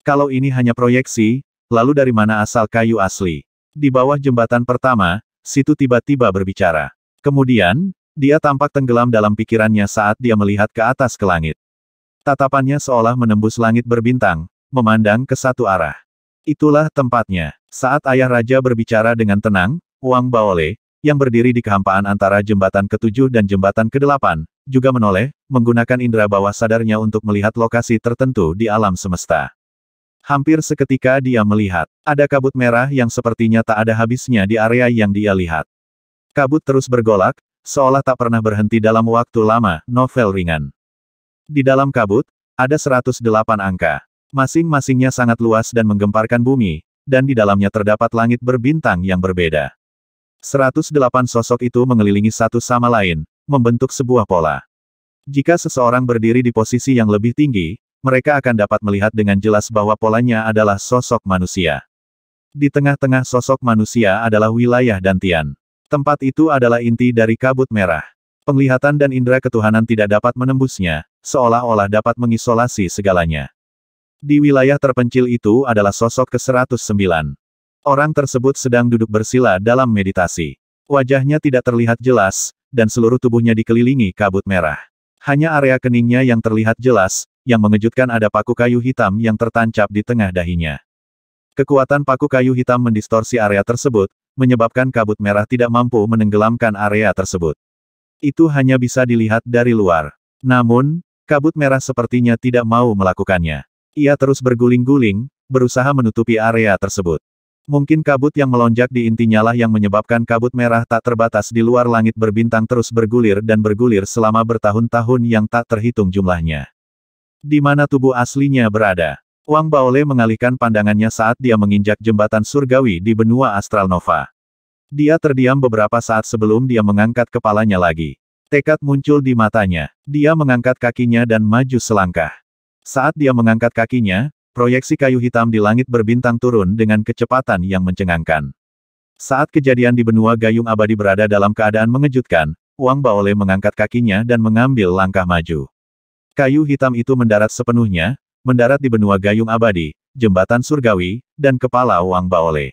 S1: Kalau ini hanya proyeksi, lalu dari mana asal kayu asli? Di bawah jembatan pertama, situ tiba-tiba berbicara. Kemudian, dia tampak tenggelam dalam pikirannya saat dia melihat ke atas ke langit. Tatapannya seolah menembus langit berbintang, memandang ke satu arah. Itulah tempatnya. Saat ayah raja berbicara dengan tenang, Wang Baole, yang berdiri di kehampaan antara jembatan ketujuh dan jembatan kedelapan, juga menoleh, menggunakan indera bawah sadarnya untuk melihat lokasi tertentu di alam semesta. Hampir seketika dia melihat, ada kabut merah yang sepertinya tak ada habisnya di area yang dia lihat. Kabut terus bergolak, seolah tak pernah berhenti dalam waktu lama, novel ringan. Di dalam kabut, ada 108 angka. Masing-masingnya sangat luas dan menggemparkan bumi, dan di dalamnya terdapat langit berbintang yang berbeda. 108 sosok itu mengelilingi satu sama lain, membentuk sebuah pola. Jika seseorang berdiri di posisi yang lebih tinggi, mereka akan dapat melihat dengan jelas bahwa polanya adalah sosok manusia. Di tengah-tengah sosok manusia adalah wilayah dantian. Tempat itu adalah inti dari kabut merah. Penglihatan dan indera ketuhanan tidak dapat menembusnya, seolah-olah dapat mengisolasi segalanya. Di wilayah terpencil itu adalah sosok ke-109. Orang tersebut sedang duduk bersila dalam meditasi. Wajahnya tidak terlihat jelas, dan seluruh tubuhnya dikelilingi kabut merah. Hanya area keningnya yang terlihat jelas, yang mengejutkan ada paku kayu hitam yang tertancap di tengah dahinya. Kekuatan paku kayu hitam mendistorsi area tersebut, menyebabkan kabut merah tidak mampu menenggelamkan area tersebut. Itu hanya bisa dilihat dari luar. Namun, kabut merah sepertinya tidak mau melakukannya. Ia terus berguling-guling, berusaha menutupi area tersebut. Mungkin kabut yang melonjak di intinya lah yang menyebabkan kabut merah tak terbatas di luar langit berbintang terus bergulir dan bergulir selama bertahun-tahun yang tak terhitung jumlahnya. Di mana tubuh aslinya berada? Wang Baole mengalihkan pandangannya saat dia menginjak jembatan surgawi di benua Astral Nova. Dia terdiam beberapa saat sebelum dia mengangkat kepalanya lagi. Tekad muncul di matanya. Dia mengangkat kakinya dan maju selangkah. Saat dia mengangkat kakinya, proyeksi kayu hitam di langit berbintang turun dengan kecepatan yang mencengangkan. Saat kejadian di benua Gayung Abadi berada dalam keadaan mengejutkan, Wang Baole mengangkat kakinya dan mengambil langkah maju. Kayu hitam itu mendarat sepenuhnya, mendarat di benua Gayung Abadi, jembatan surgawi, dan kepala Wang Baole.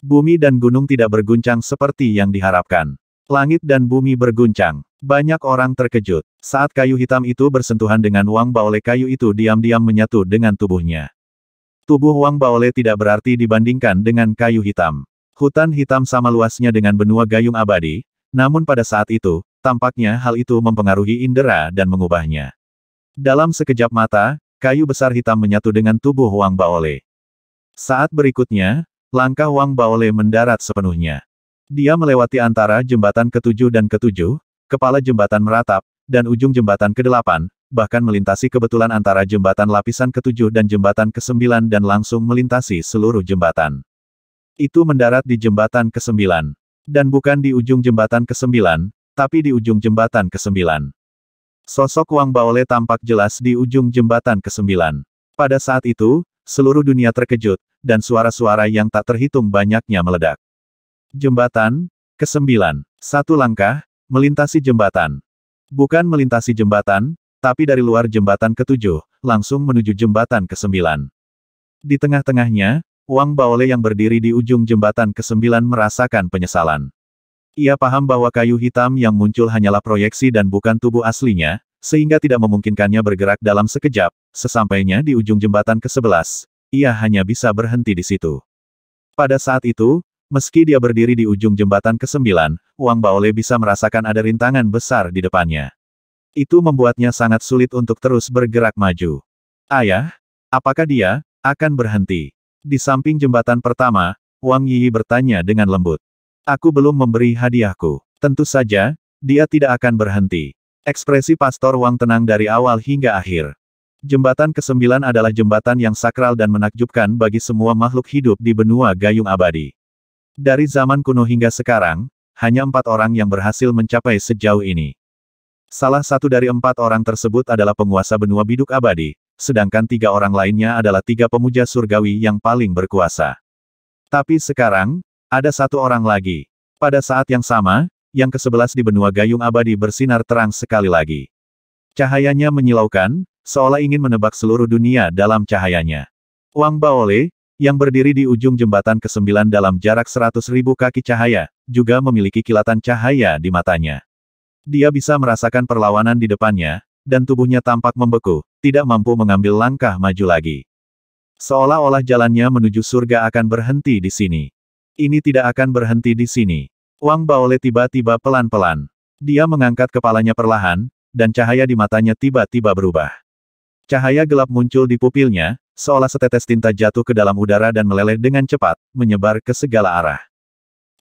S1: Bumi dan gunung tidak berguncang seperti yang diharapkan. Langit dan bumi berguncang. Banyak orang terkejut. Saat kayu hitam itu bersentuhan dengan Wang Baole kayu itu diam-diam menyatu dengan tubuhnya. Tubuh Wang Baole tidak berarti dibandingkan dengan kayu hitam. Hutan hitam sama luasnya dengan benua gayung abadi, namun pada saat itu, tampaknya hal itu mempengaruhi indera dan mengubahnya. Dalam sekejap mata, kayu besar hitam menyatu dengan tubuh Wang Baole. Saat berikutnya, langkah Wang Baole mendarat sepenuhnya. Dia melewati antara jembatan ketujuh dan ketujuh, kepala jembatan meratap, dan ujung jembatan kedelapan, bahkan melintasi kebetulan antara jembatan lapisan ketujuh dan jembatan kesembilan dan langsung melintasi seluruh jembatan. Itu mendarat di jembatan kesembilan. Dan bukan di ujung jembatan kesembilan, tapi di ujung jembatan kesembilan. Sosok Wang Baole tampak jelas di ujung jembatan kesembilan. Pada saat itu, seluruh dunia terkejut, dan suara-suara yang tak terhitung banyaknya meledak. Jembatan, kesembilan. Satu langkah, melintasi jembatan. Bukan melintasi jembatan, tapi dari luar jembatan ketujuh, langsung menuju jembatan kesembilan. Di tengah-tengahnya, Wang Baole yang berdiri di ujung jembatan kesembilan merasakan penyesalan. Ia paham bahwa kayu hitam yang muncul hanyalah proyeksi dan bukan tubuh aslinya, sehingga tidak memungkinkannya bergerak dalam sekejap, sesampainya di ujung jembatan ke-11, ia hanya bisa berhenti di situ. Pada saat itu, Meski dia berdiri di ujung jembatan ke-9, Wang Baole bisa merasakan ada rintangan besar di depannya. Itu membuatnya sangat sulit untuk terus bergerak maju. Ayah, apakah dia akan berhenti? Di samping jembatan pertama, Wang Yi bertanya dengan lembut. Aku belum memberi hadiahku. Tentu saja, dia tidak akan berhenti. Ekspresi Pastor Wang tenang dari awal hingga akhir. Jembatan ke-9 adalah jembatan yang sakral dan menakjubkan bagi semua makhluk hidup di benua Gayung Abadi. Dari zaman kuno hingga sekarang, hanya empat orang yang berhasil mencapai sejauh ini. Salah satu dari empat orang tersebut adalah penguasa benua biduk abadi, sedangkan tiga orang lainnya adalah tiga pemuja surgawi yang paling berkuasa. Tapi sekarang, ada satu orang lagi. Pada saat yang sama, yang ke kesebelas di benua gayung abadi bersinar terang sekali lagi. Cahayanya menyilaukan, seolah ingin menebak seluruh dunia dalam cahayanya. Wang Baole, yang berdiri di ujung jembatan ke-9 dalam jarak seratus ribu kaki cahaya, juga memiliki kilatan cahaya di matanya. Dia bisa merasakan perlawanan di depannya, dan tubuhnya tampak membeku, tidak mampu mengambil langkah maju lagi. Seolah-olah jalannya menuju surga akan berhenti di sini. Ini tidak akan berhenti di sini. Wang Baole tiba-tiba pelan-pelan. Dia mengangkat kepalanya perlahan, dan cahaya di matanya tiba-tiba berubah. Cahaya gelap muncul di pupilnya, seolah setetes tinta jatuh ke dalam udara dan meleleh dengan cepat, menyebar ke segala arah.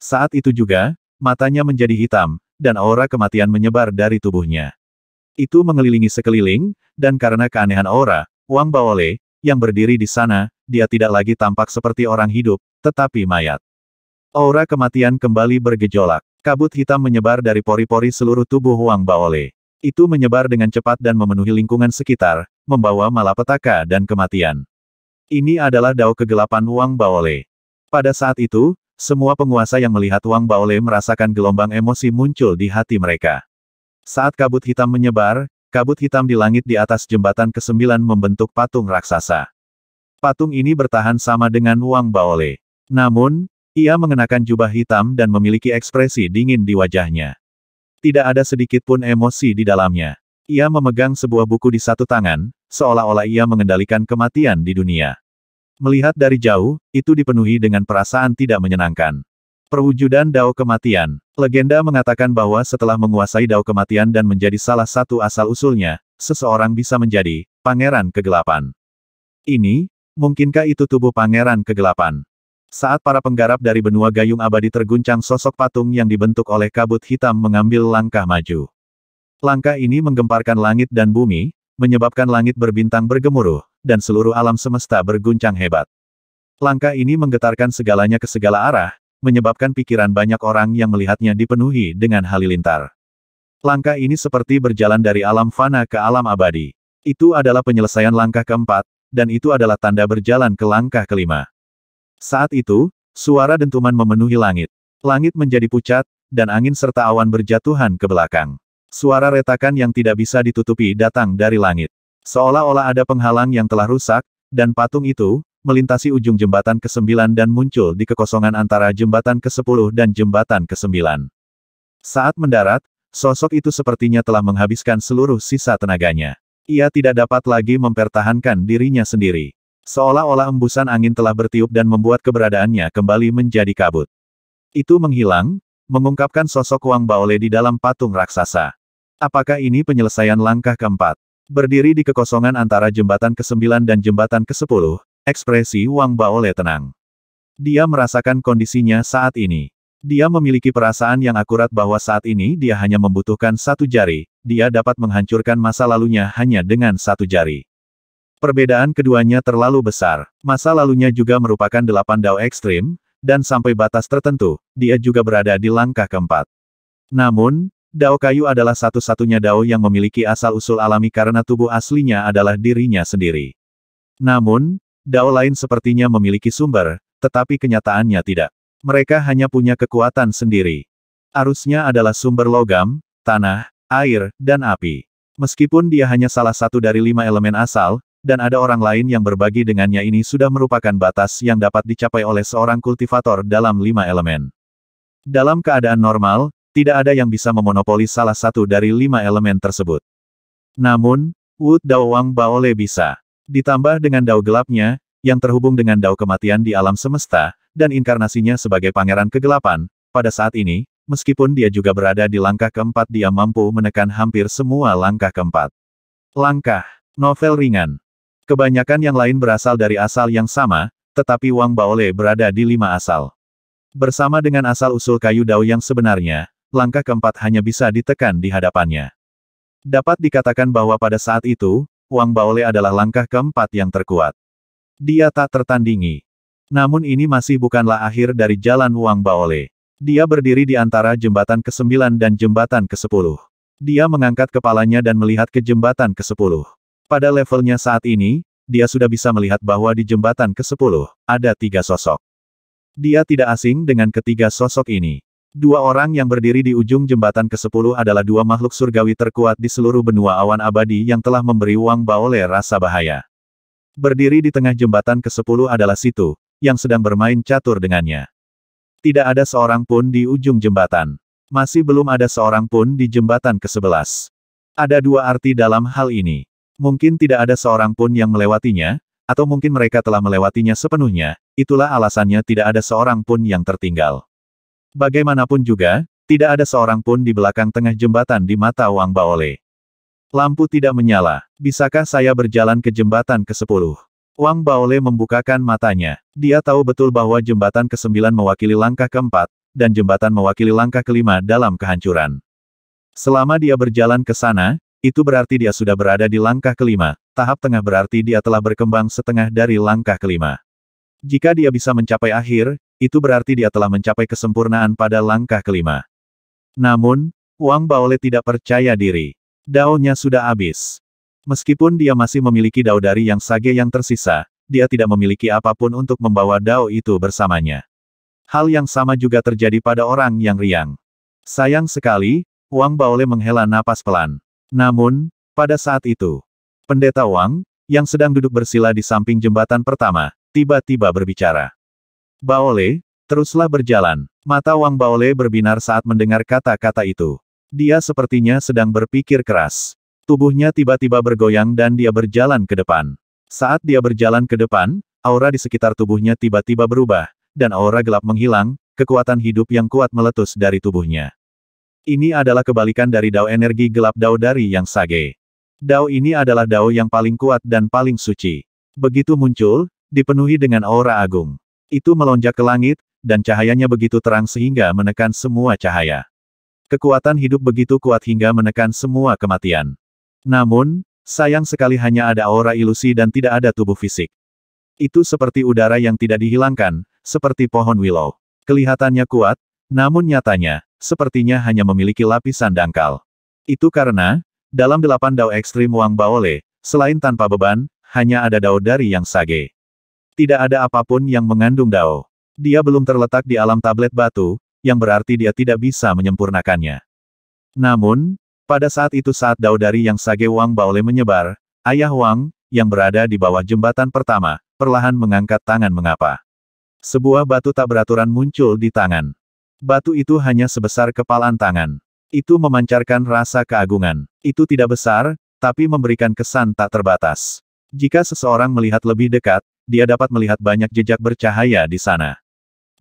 S1: Saat itu juga, matanya menjadi hitam, dan aura kematian menyebar dari tubuhnya. Itu mengelilingi sekeliling, dan karena keanehan aura, Wang Baole, yang berdiri di sana, dia tidak lagi tampak seperti orang hidup, tetapi mayat. Aura kematian kembali bergejolak. Kabut hitam menyebar dari pori-pori seluruh tubuh Wang Baole. Itu menyebar dengan cepat dan memenuhi lingkungan sekitar, membawa malapetaka dan kematian. Ini adalah dao kegelapan Wang Baole. Pada saat itu, semua penguasa yang melihat Wang Baole merasakan gelombang emosi muncul di hati mereka. Saat kabut hitam menyebar, kabut hitam di langit di atas jembatan ke-9 membentuk patung raksasa. Patung ini bertahan sama dengan Wang Baole. Namun, ia mengenakan jubah hitam dan memiliki ekspresi dingin di wajahnya. Tidak ada sedikit pun emosi di dalamnya. Ia memegang sebuah buku di satu tangan, seolah-olah ia mengendalikan kematian di dunia. Melihat dari jauh, itu dipenuhi dengan perasaan tidak menyenangkan. Perwujudan Dao Kematian Legenda mengatakan bahwa setelah menguasai Dao Kematian dan menjadi salah satu asal-usulnya, seseorang bisa menjadi Pangeran Kegelapan. Ini, mungkinkah itu tubuh Pangeran Kegelapan? Saat para penggarap dari benua Gayung Abadi terguncang sosok patung yang dibentuk oleh kabut hitam mengambil langkah maju. Langkah ini menggemparkan langit dan bumi, menyebabkan langit berbintang bergemuruh, dan seluruh alam semesta berguncang hebat. Langkah ini menggetarkan segalanya ke segala arah, menyebabkan pikiran banyak orang yang melihatnya dipenuhi dengan halilintar. Langkah ini seperti berjalan dari alam fana ke alam abadi. Itu adalah penyelesaian langkah keempat, dan itu adalah tanda berjalan ke langkah kelima. Saat itu, suara dentuman memenuhi langit. Langit menjadi pucat, dan angin serta awan berjatuhan ke belakang. Suara retakan yang tidak bisa ditutupi datang dari langit. Seolah-olah ada penghalang yang telah rusak, dan patung itu, melintasi ujung jembatan ke-9 dan muncul di kekosongan antara jembatan ke-10 dan jembatan ke-9. Saat mendarat, sosok itu sepertinya telah menghabiskan seluruh sisa tenaganya. Ia tidak dapat lagi mempertahankan dirinya sendiri. Seolah-olah embusan angin telah bertiup dan membuat keberadaannya kembali menjadi kabut. Itu menghilang, mengungkapkan sosok Wang Baole di dalam patung raksasa. Apakah ini penyelesaian langkah keempat? Berdiri di kekosongan antara jembatan ke-9 dan jembatan ke-10, ekspresi Wang Baole tenang. Dia merasakan kondisinya saat ini. Dia memiliki perasaan yang akurat bahwa saat ini dia hanya membutuhkan satu jari, dia dapat menghancurkan masa lalunya hanya dengan satu jari. Perbedaan keduanya terlalu besar. Masa lalunya juga merupakan delapan dao ekstrim, dan sampai batas tertentu, dia juga berada di langkah keempat. Namun, dao kayu adalah satu-satunya dao yang memiliki asal-usul alami karena tubuh aslinya adalah dirinya sendiri. Namun, dao lain sepertinya memiliki sumber, tetapi kenyataannya tidak. Mereka hanya punya kekuatan sendiri. Arusnya adalah sumber logam, tanah, air, dan api. Meskipun dia hanya salah satu dari lima elemen asal, dan ada orang lain yang berbagi dengannya ini sudah merupakan batas yang dapat dicapai oleh seorang kultivator dalam lima elemen. Dalam keadaan normal, tidak ada yang bisa memonopoli salah satu dari lima elemen tersebut. Namun, Wood Dao Wang Baole bisa. Ditambah dengan dao gelapnya, yang terhubung dengan dao kematian di alam semesta, dan inkarnasinya sebagai pangeran kegelapan, pada saat ini, meskipun dia juga berada di langkah keempat dia mampu menekan hampir semua langkah keempat. Langkah, novel ringan, Kebanyakan yang lain berasal dari asal yang sama, tetapi Wang Baole berada di lima asal. Bersama dengan asal-usul kayu dao yang sebenarnya, langkah keempat hanya bisa ditekan di hadapannya. Dapat dikatakan bahwa pada saat itu, Wang Baole adalah langkah keempat yang terkuat. Dia tak tertandingi. Namun ini masih bukanlah akhir dari jalan Wang Baole. Dia berdiri di antara jembatan ke-9 dan jembatan ke-10. Dia mengangkat kepalanya dan melihat ke jembatan ke-10. Pada levelnya saat ini, dia sudah bisa melihat bahwa di jembatan ke-10, ada tiga sosok. Dia tidak asing dengan ketiga sosok ini. Dua orang yang berdiri di ujung jembatan ke-10 adalah dua makhluk surgawi terkuat di seluruh benua awan abadi yang telah memberi uang Baole rasa bahaya. Berdiri di tengah jembatan ke-10 adalah Situ, yang sedang bermain catur dengannya. Tidak ada seorang pun di ujung jembatan. Masih belum ada seorang pun di jembatan ke-11. Ada dua arti dalam hal ini. Mungkin tidak ada seorang pun yang melewatinya, atau mungkin mereka telah melewatinya sepenuhnya, itulah alasannya tidak ada seorang pun yang tertinggal. Bagaimanapun juga, tidak ada seorang pun di belakang tengah jembatan di mata Wang Baole. Lampu tidak menyala. Bisakah saya berjalan ke jembatan ke-10? Wang Baole membukakan matanya. Dia tahu betul bahwa jembatan ke-9 mewakili langkah keempat, dan jembatan mewakili langkah kelima dalam kehancuran. Selama dia berjalan ke sana, itu berarti dia sudah berada di langkah kelima, tahap tengah berarti dia telah berkembang setengah dari langkah kelima. Jika dia bisa mencapai akhir, itu berarti dia telah mencapai kesempurnaan pada langkah kelima. Namun, Wang Baole tidak percaya diri. Daonya sudah habis. Meskipun dia masih memiliki dao dari yang sage yang tersisa, dia tidak memiliki apapun untuk membawa dao itu bersamanya. Hal yang sama juga terjadi pada orang yang riang. Sayang sekali, Wang Baole menghela napas pelan. Namun, pada saat itu, Pendeta Wang, yang sedang duduk bersila di samping jembatan pertama, tiba-tiba berbicara. Baole, teruslah berjalan. Mata Wang Baole berbinar saat mendengar kata-kata itu. Dia sepertinya sedang berpikir keras. Tubuhnya tiba-tiba bergoyang dan dia berjalan ke depan. Saat dia berjalan ke depan, aura di sekitar tubuhnya tiba-tiba berubah, dan aura gelap menghilang, kekuatan hidup yang kuat meletus dari tubuhnya. Ini adalah kebalikan dari dao energi gelap dao dari yang sage. Dao ini adalah dao yang paling kuat dan paling suci. Begitu muncul, dipenuhi dengan aura agung. Itu melonjak ke langit, dan cahayanya begitu terang sehingga menekan semua cahaya. Kekuatan hidup begitu kuat hingga menekan semua kematian. Namun, sayang sekali hanya ada aura ilusi dan tidak ada tubuh fisik. Itu seperti udara yang tidak dihilangkan, seperti pohon willow. Kelihatannya kuat, namun nyatanya, sepertinya hanya memiliki lapisan dangkal. Itu karena, dalam delapan dao ekstrim Wang Baole, selain tanpa beban, hanya ada dao dari yang sage. Tidak ada apapun yang mengandung dao. Dia belum terletak di alam tablet batu, yang berarti dia tidak bisa menyempurnakannya. Namun, pada saat itu saat dao dari yang sage Wang Baole menyebar, ayah Wang, yang berada di bawah jembatan pertama, perlahan mengangkat tangan mengapa. Sebuah batu tak beraturan muncul di tangan. Batu itu hanya sebesar kepalan tangan. Itu memancarkan rasa keagungan. Itu tidak besar, tapi memberikan kesan tak terbatas. Jika seseorang melihat lebih dekat, dia dapat melihat banyak jejak bercahaya di sana.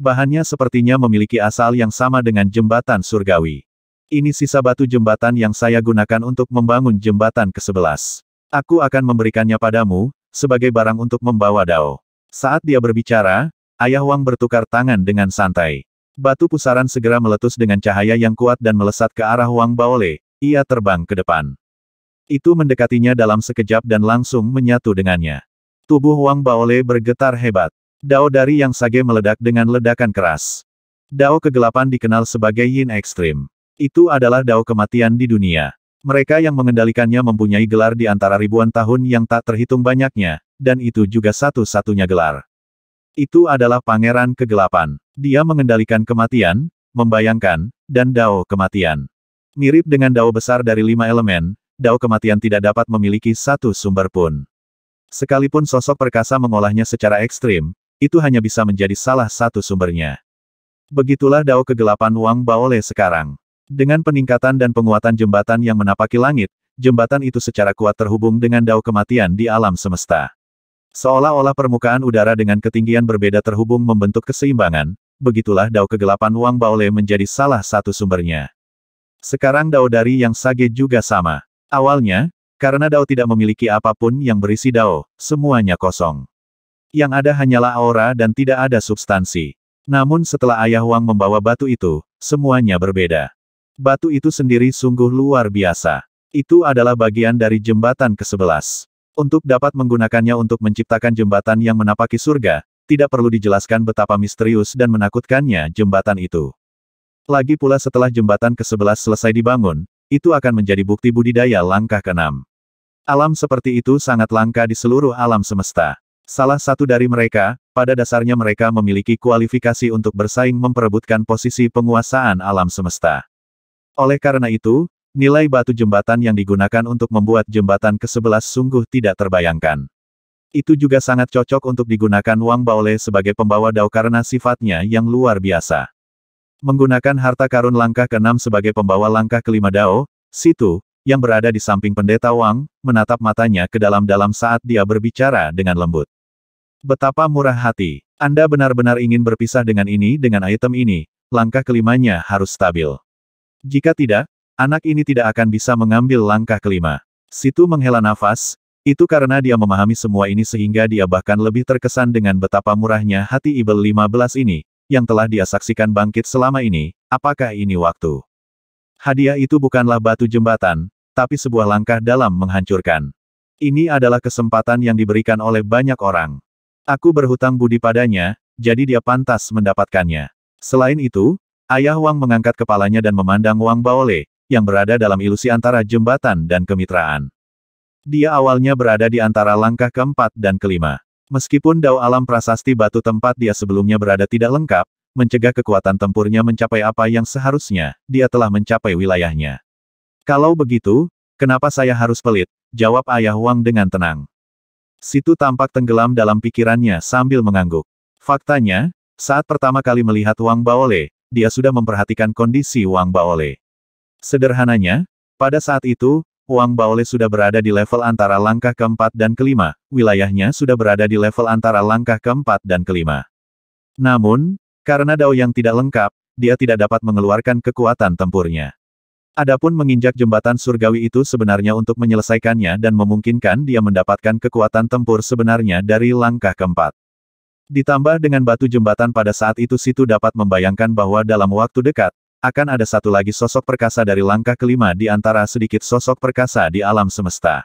S1: Bahannya sepertinya memiliki asal yang sama dengan jembatan surgawi. Ini sisa batu jembatan yang saya gunakan untuk membangun jembatan ke-11. Aku akan memberikannya padamu, sebagai barang untuk membawa Dao. Saat dia berbicara, Ayah Wang bertukar tangan dengan santai. Batu pusaran segera meletus dengan cahaya yang kuat dan melesat ke arah Wang Baole, ia terbang ke depan. Itu mendekatinya dalam sekejap dan langsung menyatu dengannya. Tubuh Wang Baole bergetar hebat. Dao dari yang sage meledak dengan ledakan keras. Dao kegelapan dikenal sebagai yin ekstrim. Itu adalah dao kematian di dunia. Mereka yang mengendalikannya mempunyai gelar di antara ribuan tahun yang tak terhitung banyaknya, dan itu juga satu-satunya gelar. Itu adalah pangeran kegelapan. Dia mengendalikan kematian, membayangkan, dan dao kematian. Mirip dengan dao besar dari lima elemen, dao kematian tidak dapat memiliki satu sumber pun. Sekalipun sosok perkasa mengolahnya secara ekstrim, itu hanya bisa menjadi salah satu sumbernya. Begitulah dao kegelapan Wang Baole sekarang. Dengan peningkatan dan penguatan jembatan yang menapaki langit, jembatan itu secara kuat terhubung dengan dao kematian di alam semesta. Seolah-olah permukaan udara dengan ketinggian berbeda terhubung membentuk keseimbangan, begitulah dao kegelapan Wang Baole menjadi salah satu sumbernya. Sekarang dao dari yang sage juga sama. Awalnya, karena dao tidak memiliki apapun yang berisi dao, semuanya kosong. Yang ada hanyalah aura dan tidak ada substansi. Namun setelah ayah Wang membawa batu itu, semuanya berbeda. Batu itu sendiri sungguh luar biasa. Itu adalah bagian dari jembatan ke-11. Untuk dapat menggunakannya untuk menciptakan jembatan yang menapaki surga, tidak perlu dijelaskan betapa misterius dan menakutkannya jembatan itu. Lagi pula setelah jembatan ke-11 selesai dibangun, itu akan menjadi bukti budidaya langkah ke-6. Alam seperti itu sangat langka di seluruh alam semesta. Salah satu dari mereka, pada dasarnya mereka memiliki kualifikasi untuk bersaing memperebutkan posisi penguasaan alam semesta. Oleh karena itu, Nilai batu jembatan yang digunakan untuk membuat jembatan ke-11 sungguh tidak terbayangkan. Itu juga sangat cocok untuk digunakan Wang Baole sebagai pembawa dao karena sifatnya yang luar biasa. Menggunakan harta karun langkah ke-6 sebagai pembawa langkah kelima dao, Situ, yang berada di samping pendeta Wang, menatap matanya ke dalam-dalam saat dia berbicara dengan lembut. Betapa murah hati. Anda benar-benar ingin berpisah dengan ini dengan item ini, langkah kelimanya harus stabil. Jika tidak, Anak ini tidak akan bisa mengambil langkah kelima. Situ menghela nafas, itu karena dia memahami semua ini sehingga dia bahkan lebih terkesan dengan betapa murahnya hati Ibel 15 ini, yang telah dia saksikan bangkit selama ini, apakah ini waktu? Hadiah itu bukanlah batu jembatan, tapi sebuah langkah dalam menghancurkan. Ini adalah kesempatan yang diberikan oleh banyak orang. Aku berhutang budi padanya, jadi dia pantas mendapatkannya. Selain itu, ayah Wang mengangkat kepalanya dan memandang Wang Baole, yang berada dalam ilusi antara jembatan dan kemitraan. Dia awalnya berada di antara langkah keempat dan kelima. Meskipun dao alam prasasti batu tempat dia sebelumnya berada tidak lengkap, mencegah kekuatan tempurnya mencapai apa yang seharusnya, dia telah mencapai wilayahnya. Kalau begitu, kenapa saya harus pelit? Jawab ayah Wang dengan tenang. Situ tampak tenggelam dalam pikirannya sambil mengangguk. Faktanya, saat pertama kali melihat Wang Baole, dia sudah memperhatikan kondisi Wang Baole. Sederhananya, pada saat itu, Wang Baole sudah berada di level antara langkah keempat dan kelima, wilayahnya sudah berada di level antara langkah keempat dan kelima. Namun, karena dao yang tidak lengkap, dia tidak dapat mengeluarkan kekuatan tempurnya. Adapun menginjak jembatan surgawi itu sebenarnya untuk menyelesaikannya dan memungkinkan dia mendapatkan kekuatan tempur sebenarnya dari langkah keempat. Ditambah dengan batu jembatan pada saat itu situ dapat membayangkan bahwa dalam waktu dekat, akan ada satu lagi sosok perkasa dari langkah kelima di antara sedikit sosok perkasa di alam semesta.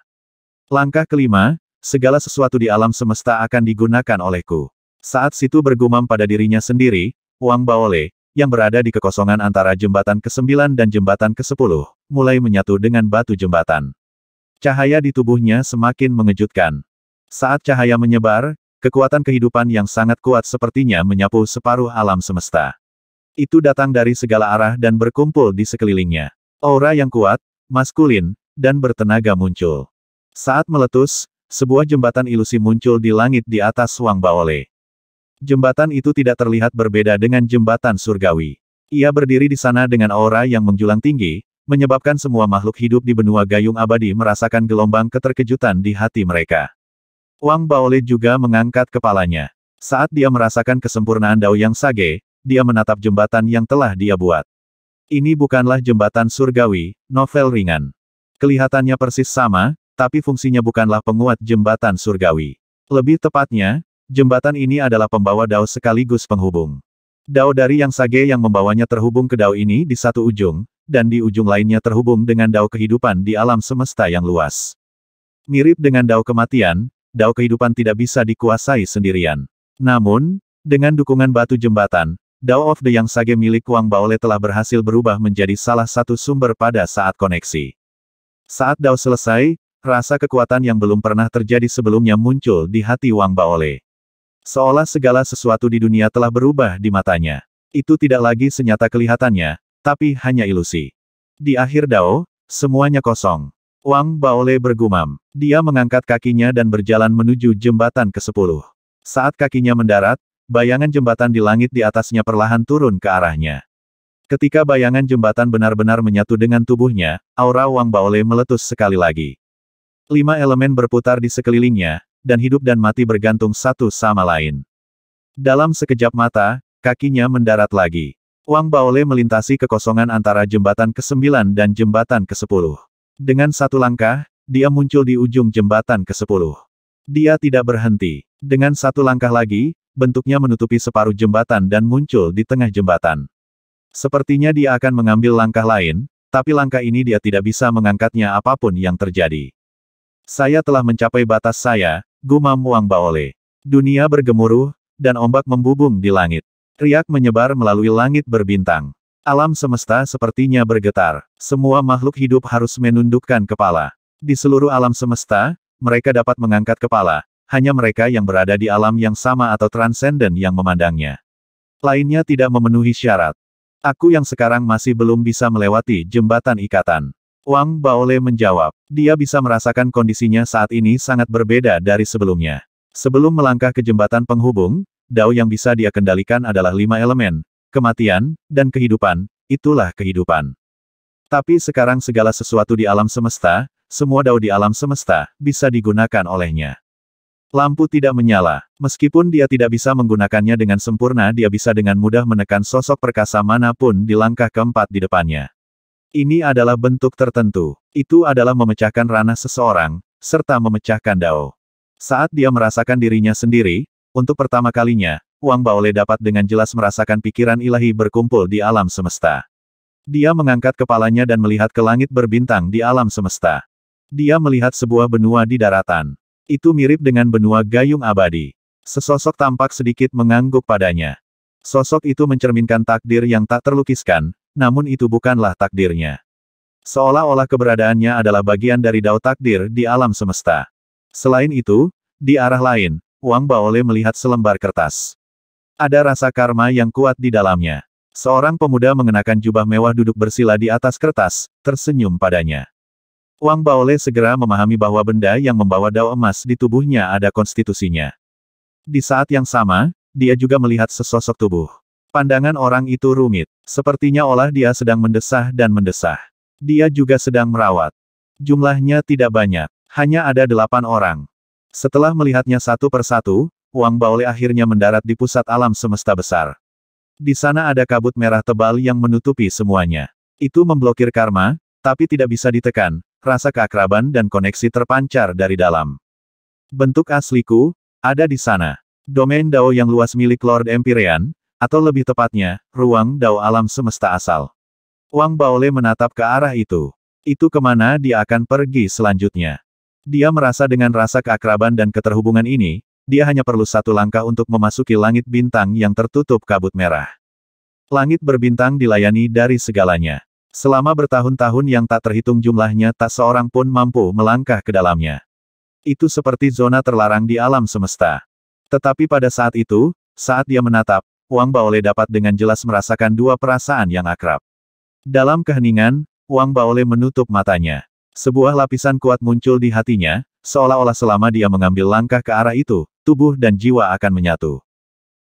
S1: Langkah kelima, segala sesuatu di alam semesta akan digunakan olehku. Saat situ bergumam pada dirinya sendiri, Wang Baole, yang berada di kekosongan antara jembatan ke-9 dan jembatan ke-10, mulai menyatu dengan batu jembatan. Cahaya di tubuhnya semakin mengejutkan. Saat cahaya menyebar, kekuatan kehidupan yang sangat kuat sepertinya menyapu separuh alam semesta itu datang dari segala arah dan berkumpul di sekelilingnya. Aura yang kuat, maskulin, dan bertenaga muncul. Saat meletus, sebuah jembatan ilusi muncul di langit di atas Wang Baole. Jembatan itu tidak terlihat berbeda dengan jembatan surgawi. Ia berdiri di sana dengan aura yang menjulang tinggi, menyebabkan semua makhluk hidup di benua gayung abadi merasakan gelombang keterkejutan di hati mereka. Wang Baole juga mengangkat kepalanya. Saat dia merasakan kesempurnaan Dao Yang Sage, dia menatap jembatan yang telah dia buat. Ini bukanlah jembatan surgawi, novel ringan. Kelihatannya persis sama, tapi fungsinya bukanlah penguat jembatan surgawi. Lebih tepatnya, jembatan ini adalah pembawa dao sekaligus penghubung. Dao dari Yang Sage yang membawanya terhubung ke dao ini di satu ujung, dan di ujung lainnya terhubung dengan dao kehidupan di alam semesta yang luas. Mirip dengan dao kematian, dao kehidupan tidak bisa dikuasai sendirian. Namun, dengan dukungan batu jembatan, Dao of the Yang Sage milik Wang Baole telah berhasil berubah menjadi salah satu sumber pada saat koneksi. Saat Dao selesai, rasa kekuatan yang belum pernah terjadi sebelumnya muncul di hati Wang Baole. Seolah segala sesuatu di dunia telah berubah di matanya. Itu tidak lagi senyata kelihatannya, tapi hanya ilusi. Di akhir Dao, semuanya kosong. Wang Baole bergumam. Dia mengangkat kakinya dan berjalan menuju jembatan ke-10. Saat kakinya mendarat, bayangan jembatan di langit di atasnya perlahan turun ke arahnya. Ketika bayangan jembatan benar-benar menyatu dengan tubuhnya, aura Wang Baole meletus sekali lagi. Lima elemen berputar di sekelilingnya, dan hidup dan mati bergantung satu sama lain. Dalam sekejap mata, kakinya mendarat lagi. Wang Baole melintasi kekosongan antara jembatan ke-9 dan jembatan ke-10. Dengan satu langkah, dia muncul di ujung jembatan ke-10. Dia tidak berhenti. Dengan satu langkah lagi, bentuknya menutupi separuh jembatan dan muncul di tengah jembatan. Sepertinya dia akan mengambil langkah lain, tapi langkah ini dia tidak bisa mengangkatnya apapun yang terjadi. Saya telah mencapai batas saya, gumam Wang Baole. Dunia bergemuruh, dan ombak membubung di langit. Riak menyebar melalui langit berbintang. Alam semesta sepertinya bergetar. Semua makhluk hidup harus menundukkan kepala. Di seluruh alam semesta, mereka dapat mengangkat kepala, hanya mereka yang berada di alam yang sama atau transenden yang memandangnya. Lainnya tidak memenuhi syarat. Aku yang sekarang masih belum bisa melewati jembatan ikatan. Wang Baole menjawab. Dia bisa merasakan kondisinya saat ini sangat berbeda dari sebelumnya. Sebelum melangkah ke jembatan penghubung, dao yang bisa dia kendalikan adalah lima elemen, kematian, dan kehidupan, itulah kehidupan. Tapi sekarang segala sesuatu di alam semesta, semua dao di alam semesta, bisa digunakan olehnya. Lampu tidak menyala. Meskipun dia tidak bisa menggunakannya dengan sempurna dia bisa dengan mudah menekan sosok perkasa manapun di langkah keempat di depannya. Ini adalah bentuk tertentu. Itu adalah memecahkan ranah seseorang, serta memecahkan dao. Saat dia merasakan dirinya sendiri, untuk pertama kalinya, Wang Baole dapat dengan jelas merasakan pikiran ilahi berkumpul di alam semesta. Dia mengangkat kepalanya dan melihat ke langit berbintang di alam semesta. Dia melihat sebuah benua di daratan. Itu mirip dengan benua gayung abadi. Sesosok tampak sedikit mengangguk padanya. Sosok itu mencerminkan takdir yang tak terlukiskan, namun itu bukanlah takdirnya. Seolah-olah keberadaannya adalah bagian dari dao takdir di alam semesta. Selain itu, di arah lain, Wang Baole melihat selembar kertas. Ada rasa karma yang kuat di dalamnya. Seorang pemuda mengenakan jubah mewah duduk bersila di atas kertas, tersenyum padanya. Wang Baole segera memahami bahwa benda yang membawa dao emas di tubuhnya ada konstitusinya. Di saat yang sama, dia juga melihat sesosok tubuh. Pandangan orang itu rumit. Sepertinya olah dia sedang mendesah dan mendesah. Dia juga sedang merawat. Jumlahnya tidak banyak. Hanya ada delapan orang. Setelah melihatnya satu persatu, Wang Baole akhirnya mendarat di pusat alam semesta besar. Di sana ada kabut merah tebal yang menutupi semuanya. Itu memblokir karma, tapi tidak bisa ditekan, rasa keakraban dan koneksi terpancar dari dalam. Bentuk asliku, ada di sana. Domain Dao yang luas milik Lord Empyrean, atau lebih tepatnya, ruang Dao alam semesta asal. Wang Baole menatap ke arah itu. Itu kemana dia akan pergi selanjutnya. Dia merasa dengan rasa keakraban dan keterhubungan ini, dia hanya perlu satu langkah untuk memasuki langit bintang yang tertutup kabut merah. Langit berbintang dilayani dari segalanya. Selama bertahun-tahun yang tak terhitung jumlahnya tak seorang pun mampu melangkah ke dalamnya. Itu seperti zona terlarang di alam semesta. Tetapi pada saat itu, saat dia menatap, Wang Baole dapat dengan jelas merasakan dua perasaan yang akrab. Dalam keheningan, Wang Baole menutup matanya. Sebuah lapisan kuat muncul di hatinya, seolah-olah selama dia mengambil langkah ke arah itu, tubuh dan jiwa akan menyatu.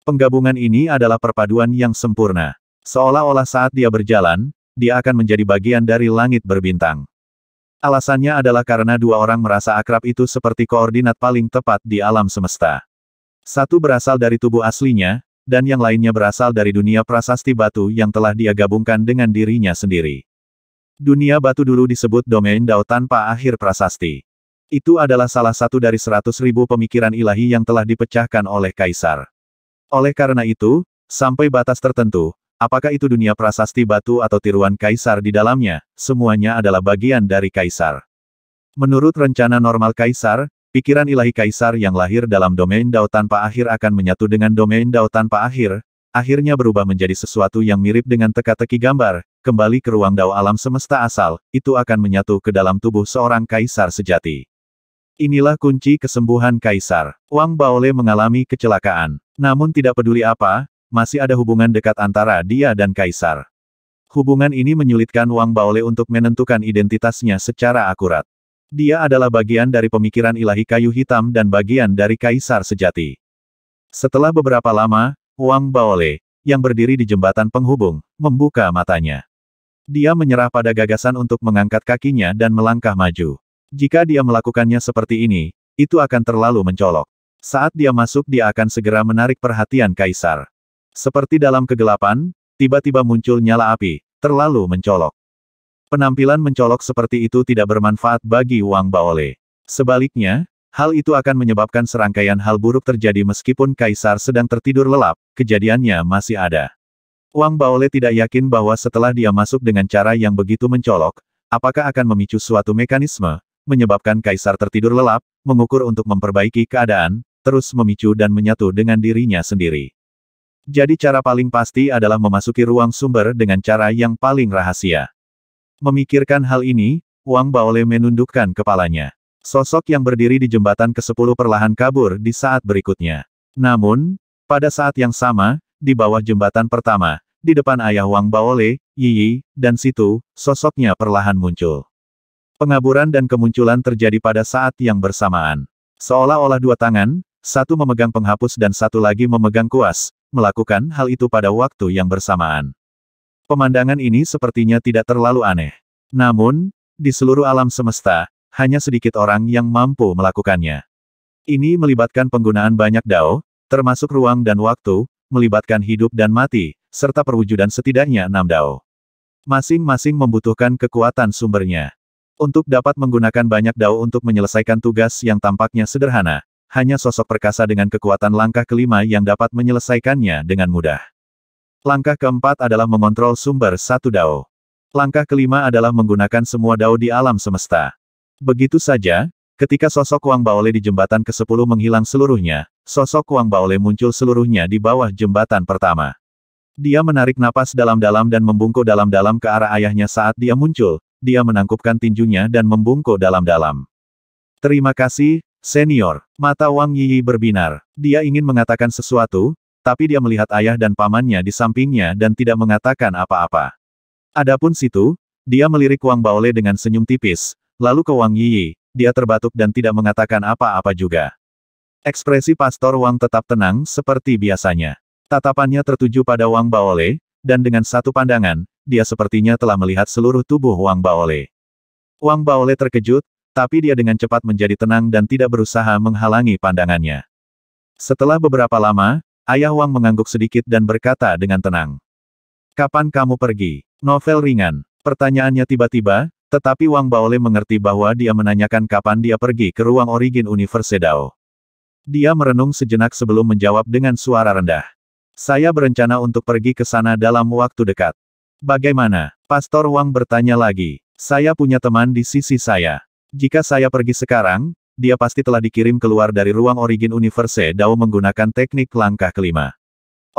S1: Penggabungan ini adalah perpaduan yang sempurna. Seolah-olah saat dia berjalan, dia akan menjadi bagian dari langit berbintang. Alasannya adalah karena dua orang merasa akrab itu seperti koordinat paling tepat di alam semesta. Satu berasal dari tubuh aslinya, dan yang lainnya berasal dari dunia prasasti batu yang telah dia gabungkan dengan dirinya sendiri. Dunia batu dulu disebut domain Dao tanpa akhir prasasti. Itu adalah salah satu dari seratus ribu pemikiran ilahi yang telah dipecahkan oleh Kaisar. Oleh karena itu, sampai batas tertentu, Apakah itu dunia prasasti batu atau tiruan kaisar di dalamnya, semuanya adalah bagian dari kaisar. Menurut rencana normal kaisar, pikiran ilahi kaisar yang lahir dalam domain Dao tanpa akhir akan menyatu dengan domain Dao tanpa akhir, akhirnya berubah menjadi sesuatu yang mirip dengan teka-teki gambar, kembali ke ruang Dao alam semesta asal, itu akan menyatu ke dalam tubuh seorang kaisar sejati. Inilah kunci kesembuhan kaisar. Wang Baole mengalami kecelakaan. Namun tidak peduli apa, masih ada hubungan dekat antara dia dan Kaisar. Hubungan ini menyulitkan Wang Baole untuk menentukan identitasnya secara akurat. Dia adalah bagian dari pemikiran ilahi kayu hitam dan bagian dari Kaisar sejati. Setelah beberapa lama, Wang Baole, yang berdiri di jembatan penghubung, membuka matanya. Dia menyerah pada gagasan untuk mengangkat kakinya dan melangkah maju. Jika dia melakukannya seperti ini, itu akan terlalu mencolok. Saat dia masuk dia akan segera menarik perhatian Kaisar. Seperti dalam kegelapan, tiba-tiba muncul nyala api, terlalu mencolok. Penampilan mencolok seperti itu tidak bermanfaat bagi Wang Baole. Sebaliknya, hal itu akan menyebabkan serangkaian hal buruk terjadi meskipun Kaisar sedang tertidur lelap, kejadiannya masih ada. Wang Baole tidak yakin bahwa setelah dia masuk dengan cara yang begitu mencolok, apakah akan memicu suatu mekanisme, menyebabkan Kaisar tertidur lelap, mengukur untuk memperbaiki keadaan, terus memicu dan menyatu dengan dirinya sendiri. Jadi cara paling pasti adalah memasuki ruang sumber dengan cara yang paling rahasia. Memikirkan hal ini, Wang Baole menundukkan kepalanya. Sosok yang berdiri di jembatan ke-10 perlahan kabur di saat berikutnya. Namun, pada saat yang sama, di bawah jembatan pertama, di depan ayah Wang Baole, Yi, dan Situ, sosoknya perlahan muncul. Pengaburan dan kemunculan terjadi pada saat yang bersamaan. Seolah-olah dua tangan, satu memegang penghapus dan satu lagi memegang kuas, melakukan hal itu pada waktu yang bersamaan. Pemandangan ini sepertinya tidak terlalu aneh. Namun, di seluruh alam semesta, hanya sedikit orang yang mampu melakukannya. Ini melibatkan penggunaan banyak dao, termasuk ruang dan waktu, melibatkan hidup dan mati, serta perwujudan setidaknya enam dao. Masing-masing membutuhkan kekuatan sumbernya. Untuk dapat menggunakan banyak dao untuk menyelesaikan tugas yang tampaknya sederhana, hanya sosok perkasa dengan kekuatan langkah kelima yang dapat menyelesaikannya dengan mudah. Langkah keempat adalah mengontrol sumber satu dao. Langkah kelima adalah menggunakan semua dao di alam semesta. Begitu saja, ketika sosok Wang Baole di jembatan ke-10 menghilang seluruhnya, sosok Wang Baole muncul seluruhnya di bawah jembatan pertama. Dia menarik napas dalam-dalam dan membungkuk dalam-dalam ke arah ayahnya saat dia muncul, dia menangkupkan tinjunya dan membungkuk dalam-dalam. Terima kasih, Senior, mata Wang Yi berbinar. Dia ingin mengatakan sesuatu, tapi dia melihat ayah dan pamannya di sampingnya dan tidak mengatakan apa-apa. Adapun situ, dia melirik Wang Baole dengan senyum tipis, lalu ke Wang Yi, dia terbatuk dan tidak mengatakan apa-apa juga. Ekspresi Pastor Wang tetap tenang seperti biasanya. Tatapannya tertuju pada Wang Baole, dan dengan satu pandangan, dia sepertinya telah melihat seluruh tubuh Wang Baole. Wang Baole terkejut, tapi dia dengan cepat menjadi tenang dan tidak berusaha menghalangi pandangannya. Setelah beberapa lama, ayah Wang mengangguk sedikit dan berkata dengan tenang. Kapan kamu pergi? Novel ringan. Pertanyaannya tiba-tiba, tetapi Wang Baole mengerti bahwa dia menanyakan kapan dia pergi ke ruang origin Universe Dao. Dia merenung sejenak sebelum menjawab dengan suara rendah. Saya berencana untuk pergi ke sana dalam waktu dekat. Bagaimana? Pastor Wang bertanya lagi. Saya punya teman di sisi saya. Jika saya pergi sekarang, dia pasti telah dikirim keluar dari ruang origin Universe Dao menggunakan teknik langkah kelima.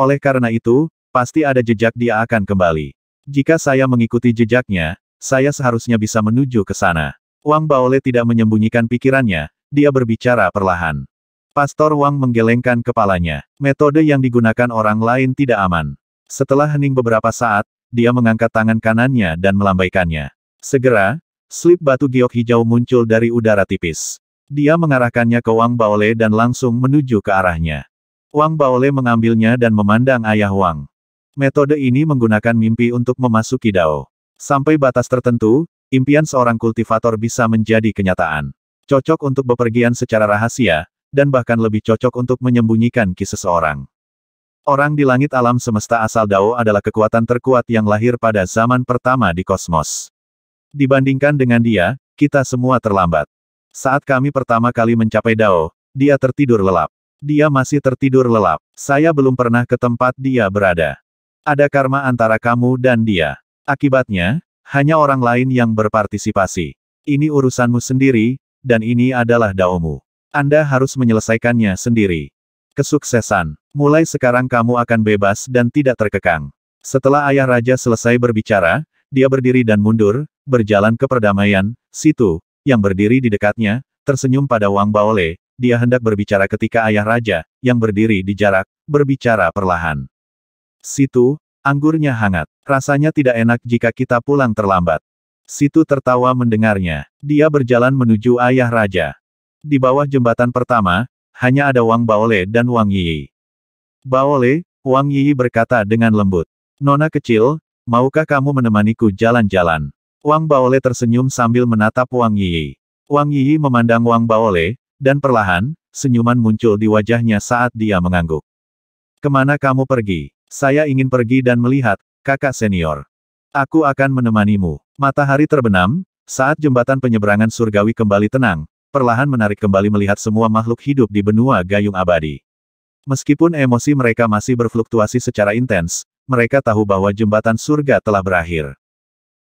S1: Oleh karena itu, pasti ada jejak dia akan kembali. Jika saya mengikuti jejaknya, saya seharusnya bisa menuju ke sana. Wang Baole tidak menyembunyikan pikirannya, dia berbicara perlahan. Pastor Wang menggelengkan kepalanya. Metode yang digunakan orang lain tidak aman. Setelah hening beberapa saat, dia mengangkat tangan kanannya dan melambaikannya. Segera, Slip batu giok hijau muncul dari udara tipis. Dia mengarahkannya ke Wang Baole dan langsung menuju ke arahnya. Wang Baole mengambilnya dan memandang ayah Wang. Metode ini menggunakan mimpi untuk memasuki Dao. Sampai batas tertentu, impian seorang kultivator bisa menjadi kenyataan. Cocok untuk bepergian secara rahasia, dan bahkan lebih cocok untuk menyembunyikan kisah seseorang. Orang di langit alam semesta asal Dao adalah kekuatan terkuat yang lahir pada zaman pertama di kosmos. Dibandingkan dengan dia, kita semua terlambat. Saat kami pertama kali mencapai Dao, dia tertidur lelap. Dia masih tertidur lelap. Saya belum pernah ke tempat dia berada. Ada karma antara kamu dan dia. Akibatnya, hanya orang lain yang berpartisipasi. Ini urusanmu sendiri, dan ini adalah daomu. Anda harus menyelesaikannya sendiri. Kesuksesan. Mulai sekarang kamu akan bebas dan tidak terkekang. Setelah ayah raja selesai berbicara, dia berdiri dan mundur, berjalan ke perdamaian, situ, yang berdiri di dekatnya, tersenyum pada Wang Baole, dia hendak berbicara ketika ayah raja, yang berdiri di jarak, berbicara perlahan. Situ, anggurnya hangat. Rasanya tidak enak jika kita pulang terlambat. Situ tertawa mendengarnya. Dia berjalan menuju ayah raja. Di bawah jembatan pertama, hanya ada Wang Baole dan Wang Yi. Baole, Wang Yi berkata dengan lembut. Nona kecil, maukah kamu menemaniku jalan-jalan? Wang Baole tersenyum sambil menatap Wang Yi. Wang Yi memandang Wang Baole, dan perlahan, senyuman muncul di wajahnya saat dia mengangguk. Kemana kamu pergi? Saya ingin pergi dan melihat, kakak senior. Aku akan menemanimu. Matahari terbenam, saat jembatan penyeberangan surgawi kembali tenang, perlahan menarik kembali melihat semua makhluk hidup di benua gayung abadi. Meskipun emosi mereka masih berfluktuasi secara intens, mereka tahu bahwa jembatan surga telah berakhir.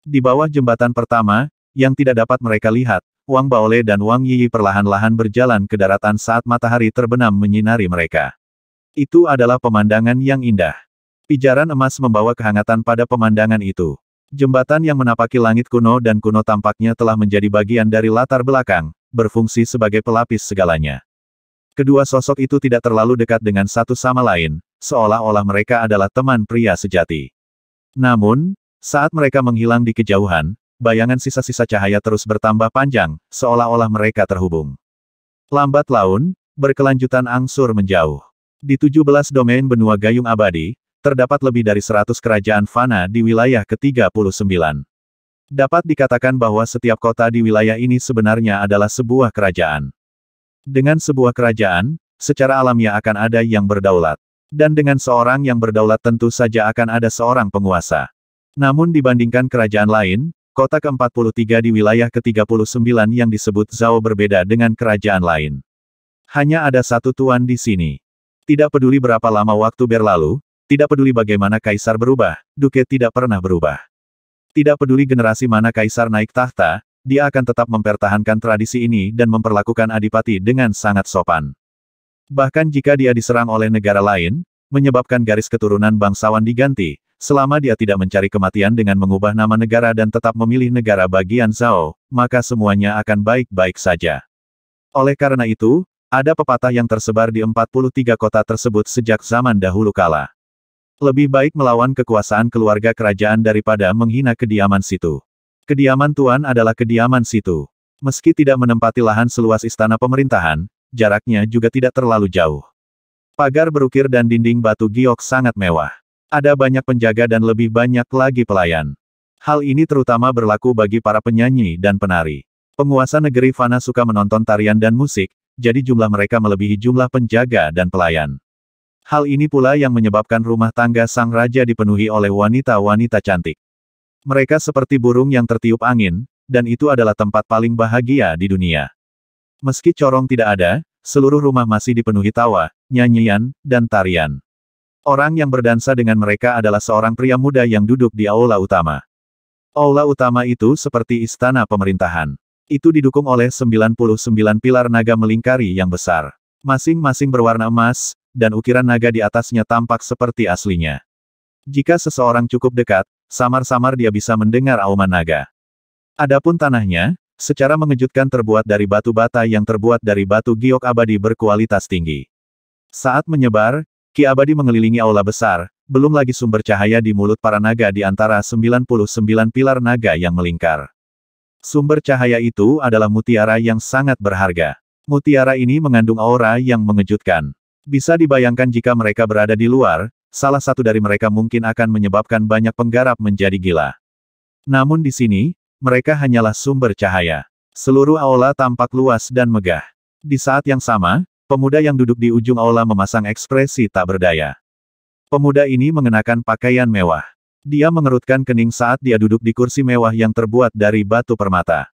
S1: Di bawah jembatan pertama, yang tidak dapat mereka lihat, Wang Baole dan Wang Yiyi perlahan-lahan berjalan ke daratan saat matahari terbenam menyinari mereka. Itu adalah pemandangan yang indah. Pijaran emas membawa kehangatan pada pemandangan itu. Jembatan yang menapaki langit kuno dan kuno tampaknya telah menjadi bagian dari latar belakang, berfungsi sebagai pelapis segalanya. Kedua sosok itu tidak terlalu dekat dengan satu sama lain, seolah-olah mereka adalah teman pria sejati. Namun, saat mereka menghilang di kejauhan, bayangan sisa-sisa cahaya terus bertambah panjang, seolah-olah mereka terhubung. Lambat laun, berkelanjutan angsur menjauh. Di 17 domain benua gayung abadi, terdapat lebih dari 100 kerajaan fana di wilayah ke-39. Dapat dikatakan bahwa setiap kota di wilayah ini sebenarnya adalah sebuah kerajaan. Dengan sebuah kerajaan, secara alamiah akan ada yang berdaulat. Dan dengan seorang yang berdaulat tentu saja akan ada seorang penguasa. Namun dibandingkan kerajaan lain, kota ke-43 di wilayah ke-39 yang disebut Zhao berbeda dengan kerajaan lain. Hanya ada satu tuan di sini. Tidak peduli berapa lama waktu berlalu, tidak peduli bagaimana kaisar berubah, Duke tidak pernah berubah. Tidak peduli generasi mana kaisar naik tahta, dia akan tetap mempertahankan tradisi ini dan memperlakukan adipati dengan sangat sopan. Bahkan jika dia diserang oleh negara lain, menyebabkan garis keturunan bangsawan diganti, Selama dia tidak mencari kematian dengan mengubah nama negara dan tetap memilih negara bagian Zhao, maka semuanya akan baik-baik saja. Oleh karena itu, ada pepatah yang tersebar di 43 kota tersebut sejak zaman dahulu kala. Lebih baik melawan kekuasaan keluarga kerajaan daripada menghina kediaman situ. Kediaman Tuan adalah kediaman situ. Meski tidak menempati lahan seluas istana pemerintahan, jaraknya juga tidak terlalu jauh. Pagar berukir dan dinding batu giok sangat mewah. Ada banyak penjaga dan lebih banyak lagi pelayan. Hal ini terutama berlaku bagi para penyanyi dan penari. Penguasa negeri Fana suka menonton tarian dan musik, jadi jumlah mereka melebihi jumlah penjaga dan pelayan. Hal ini pula yang menyebabkan rumah tangga sang raja dipenuhi oleh wanita-wanita cantik. Mereka seperti burung yang tertiup angin, dan itu adalah tempat paling bahagia di dunia. Meski corong tidak ada, seluruh rumah masih dipenuhi tawa, nyanyian, dan tarian. Orang yang berdansa dengan mereka adalah seorang pria muda yang duduk di aula utama. Aula utama itu seperti istana pemerintahan. Itu didukung oleh 99 pilar naga melingkari yang besar. Masing-masing berwarna emas, dan ukiran naga di atasnya tampak seperti aslinya. Jika seseorang cukup dekat, samar-samar dia bisa mendengar auman naga. Adapun tanahnya, secara mengejutkan terbuat dari batu bata yang terbuat dari batu giok abadi berkualitas tinggi. Saat menyebar, Ki abadi mengelilingi aula besar, belum lagi sumber cahaya di mulut para naga di antara 99 pilar naga yang melingkar. Sumber cahaya itu adalah mutiara yang sangat berharga. Mutiara ini mengandung aura yang mengejutkan. Bisa dibayangkan jika mereka berada di luar, salah satu dari mereka mungkin akan menyebabkan banyak penggarap menjadi gila. Namun di sini, mereka hanyalah sumber cahaya. Seluruh aula tampak luas dan megah. Di saat yang sama, Pemuda yang duduk di ujung aula memasang ekspresi tak berdaya. Pemuda ini mengenakan pakaian mewah. Dia mengerutkan kening saat dia duduk di kursi mewah yang terbuat dari batu permata.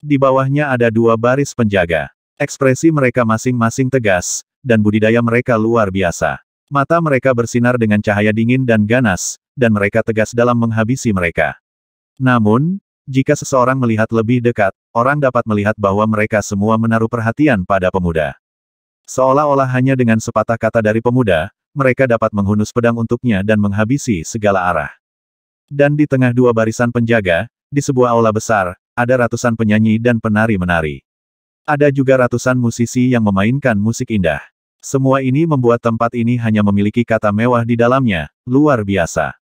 S1: Di bawahnya ada dua baris penjaga. Ekspresi mereka masing-masing tegas, dan budidaya mereka luar biasa. Mata mereka bersinar dengan cahaya dingin dan ganas, dan mereka tegas dalam menghabisi mereka. Namun, jika seseorang melihat lebih dekat, orang dapat melihat bahwa mereka semua menaruh perhatian pada pemuda. Seolah-olah hanya dengan sepatah kata dari pemuda, mereka dapat menghunus pedang untuknya dan menghabisi segala arah. Dan di tengah dua barisan penjaga, di sebuah aula besar, ada ratusan penyanyi dan penari menari. Ada juga ratusan musisi yang memainkan musik indah. Semua ini membuat tempat ini hanya memiliki kata mewah di dalamnya, luar biasa.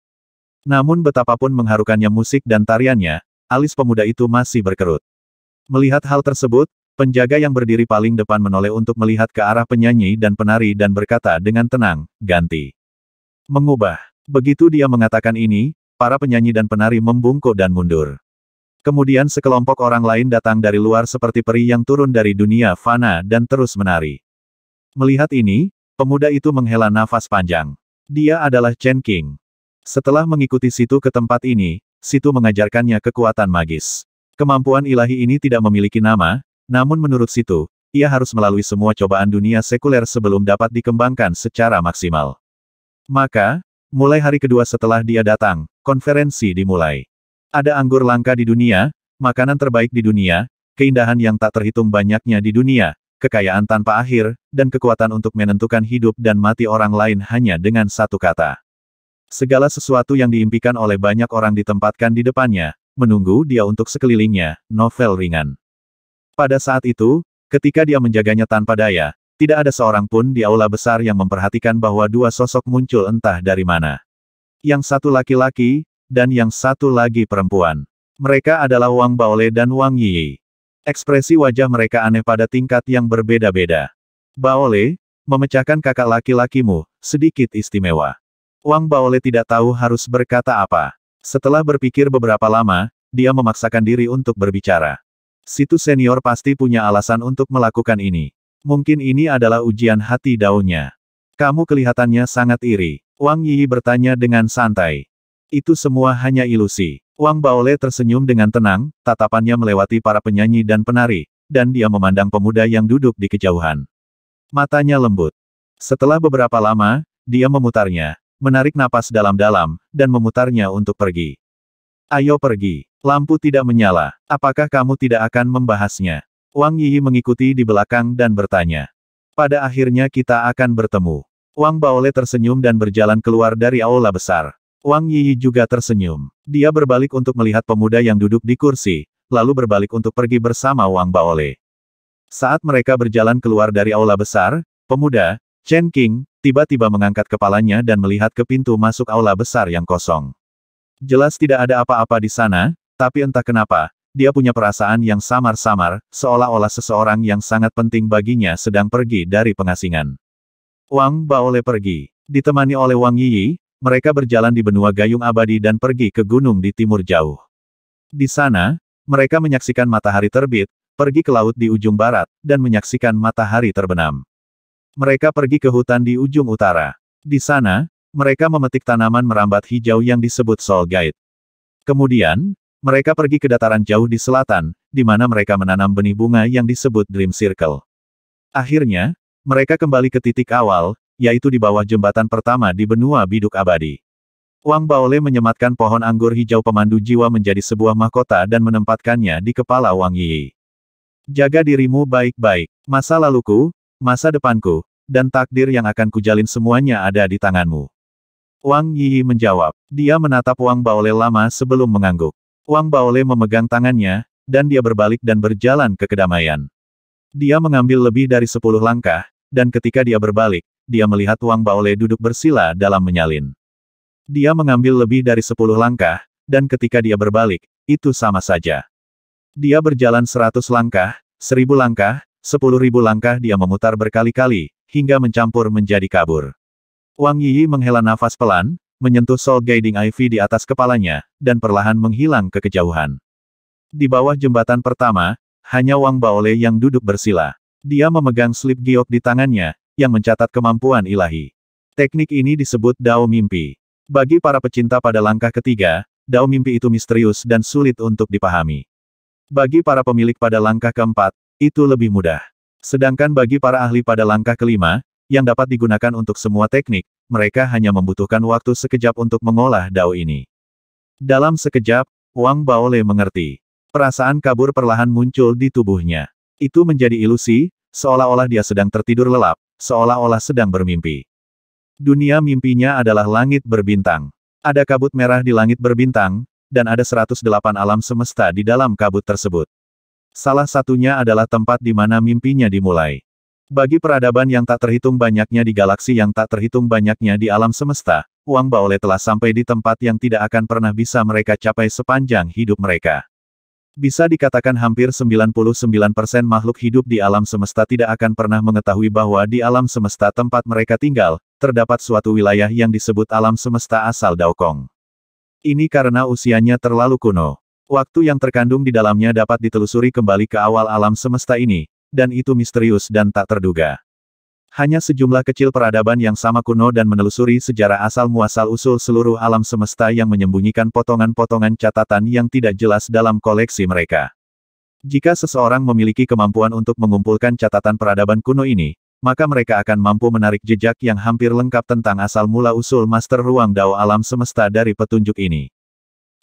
S1: Namun betapapun mengharukannya musik dan tariannya, alis pemuda itu masih berkerut. Melihat hal tersebut, Penjaga yang berdiri paling depan menoleh untuk melihat ke arah penyanyi dan penari dan berkata dengan tenang, ganti. Mengubah. Begitu dia mengatakan ini, para penyanyi dan penari membungkuk dan mundur. Kemudian sekelompok orang lain datang dari luar seperti peri yang turun dari dunia fana dan terus menari. Melihat ini, pemuda itu menghela nafas panjang. Dia adalah Chen King. Setelah mengikuti Situ ke tempat ini, Situ mengajarkannya kekuatan magis. Kemampuan ilahi ini tidak memiliki nama, namun menurut situ, ia harus melalui semua cobaan dunia sekuler sebelum dapat dikembangkan secara maksimal. Maka, mulai hari kedua setelah dia datang, konferensi dimulai. Ada anggur langka di dunia, makanan terbaik di dunia, keindahan yang tak terhitung banyaknya di dunia, kekayaan tanpa akhir, dan kekuatan untuk menentukan hidup dan mati orang lain hanya dengan satu kata. Segala sesuatu yang diimpikan oleh banyak orang ditempatkan di depannya, menunggu dia untuk sekelilingnya, novel ringan. Pada saat itu, ketika dia menjaganya tanpa daya, tidak ada seorang pun di aula besar yang memperhatikan bahwa dua sosok muncul entah dari mana. Yang satu laki-laki, dan yang satu lagi perempuan. Mereka adalah Wang Baole dan Wang Yi. Ekspresi wajah mereka aneh pada tingkat yang berbeda-beda. Baole, memecahkan kakak laki-lakimu, sedikit istimewa. Wang Baole tidak tahu harus berkata apa. Setelah berpikir beberapa lama, dia memaksakan diri untuk berbicara. Situs senior pasti punya alasan untuk melakukan ini. Mungkin ini adalah ujian hati daunnya. Kamu kelihatannya sangat iri. Wang Yi bertanya dengan santai. Itu semua hanya ilusi. Wang Baole tersenyum dengan tenang, tatapannya melewati para penyanyi dan penari, dan dia memandang pemuda yang duduk di kejauhan. Matanya lembut. Setelah beberapa lama, dia memutarnya, menarik napas dalam-dalam, dan memutarnya untuk pergi. Ayo pergi. Lampu tidak menyala. Apakah kamu tidak akan membahasnya? Wang Yi mengikuti di belakang dan bertanya. Pada akhirnya kita akan bertemu. Wang Baole tersenyum dan berjalan keluar dari aula besar. Wang Yi juga tersenyum. Dia berbalik untuk melihat pemuda yang duduk di kursi, lalu berbalik untuk pergi bersama Wang Baole. Saat mereka berjalan keluar dari aula besar, pemuda, Chen King, tiba-tiba mengangkat kepalanya dan melihat ke pintu masuk aula besar yang kosong. Jelas tidak ada apa-apa di sana, tapi entah kenapa, dia punya perasaan yang samar-samar, seolah-olah seseorang yang sangat penting baginya sedang pergi dari pengasingan. Wang Baole pergi. Ditemani oleh Wang Yiyi, mereka berjalan di benua gayung abadi dan pergi ke gunung di timur jauh. Di sana, mereka menyaksikan matahari terbit, pergi ke laut di ujung barat, dan menyaksikan matahari terbenam. Mereka pergi ke hutan di ujung utara. Di sana, mereka memetik tanaman merambat hijau yang disebut Soul Guide. Kemudian, mereka pergi ke dataran jauh di selatan, di mana mereka menanam benih bunga yang disebut Dream Circle. Akhirnya, mereka kembali ke titik awal, yaitu di bawah jembatan pertama di benua biduk abadi. Wang Baole menyematkan pohon anggur hijau pemandu jiwa menjadi sebuah mahkota dan menempatkannya di kepala Wang Yi. Jaga dirimu baik-baik. Masa laluku, masa depanku, dan takdir yang akan kujalin semuanya ada di tanganmu. Wang Yi menjawab. Dia menatap Wang Baole lama sebelum mengangguk. Wang Baole memegang tangannya, dan dia berbalik dan berjalan ke kedamaian. Dia mengambil lebih dari sepuluh langkah, dan ketika dia berbalik, dia melihat Wang Baole duduk bersila dalam menyalin. Dia mengambil lebih dari sepuluh langkah, dan ketika dia berbalik, itu sama saja. Dia berjalan seratus langkah, seribu langkah, sepuluh ribu langkah dia memutar berkali-kali, hingga mencampur menjadi kabur. Wang Yi menghela nafas pelan, menyentuh Soul Guiding Ivy di atas kepalanya, dan perlahan menghilang ke kejauhan. Di bawah jembatan pertama, hanya Wang Baole yang duduk bersila. Dia memegang slip giok di tangannya, yang mencatat kemampuan ilahi. Teknik ini disebut Dao Mimpi. Bagi para pecinta pada langkah ketiga, Dao Mimpi itu misterius dan sulit untuk dipahami. Bagi para pemilik pada langkah keempat, itu lebih mudah. Sedangkan bagi para ahli pada langkah kelima, yang dapat digunakan untuk semua teknik, mereka hanya membutuhkan waktu sekejap untuk mengolah dao ini. Dalam sekejap, Wang Baole mengerti. Perasaan kabur perlahan muncul di tubuhnya. Itu menjadi ilusi, seolah-olah dia sedang tertidur lelap, seolah-olah sedang bermimpi. Dunia mimpinya adalah langit berbintang. Ada kabut merah di langit berbintang, dan ada 108 alam semesta di dalam kabut tersebut. Salah satunya adalah tempat di mana mimpinya dimulai. Bagi peradaban yang tak terhitung banyaknya di galaksi yang tak terhitung banyaknya di alam semesta, uang Baole telah sampai di tempat yang tidak akan pernah bisa mereka capai sepanjang hidup mereka. Bisa dikatakan hampir 99% makhluk hidup di alam semesta tidak akan pernah mengetahui bahwa di alam semesta tempat mereka tinggal, terdapat suatu wilayah yang disebut alam semesta asal Daokong. Ini karena usianya terlalu kuno. Waktu yang terkandung di dalamnya dapat ditelusuri kembali ke awal alam semesta ini, dan itu misterius dan tak terduga. Hanya sejumlah kecil peradaban yang sama kuno dan menelusuri sejarah asal-muasal usul seluruh alam semesta yang menyembunyikan potongan-potongan catatan yang tidak jelas dalam koleksi mereka. Jika seseorang memiliki kemampuan untuk mengumpulkan catatan peradaban kuno ini, maka mereka akan mampu menarik jejak yang hampir lengkap tentang asal mula usul master ruang dao alam semesta dari petunjuk ini.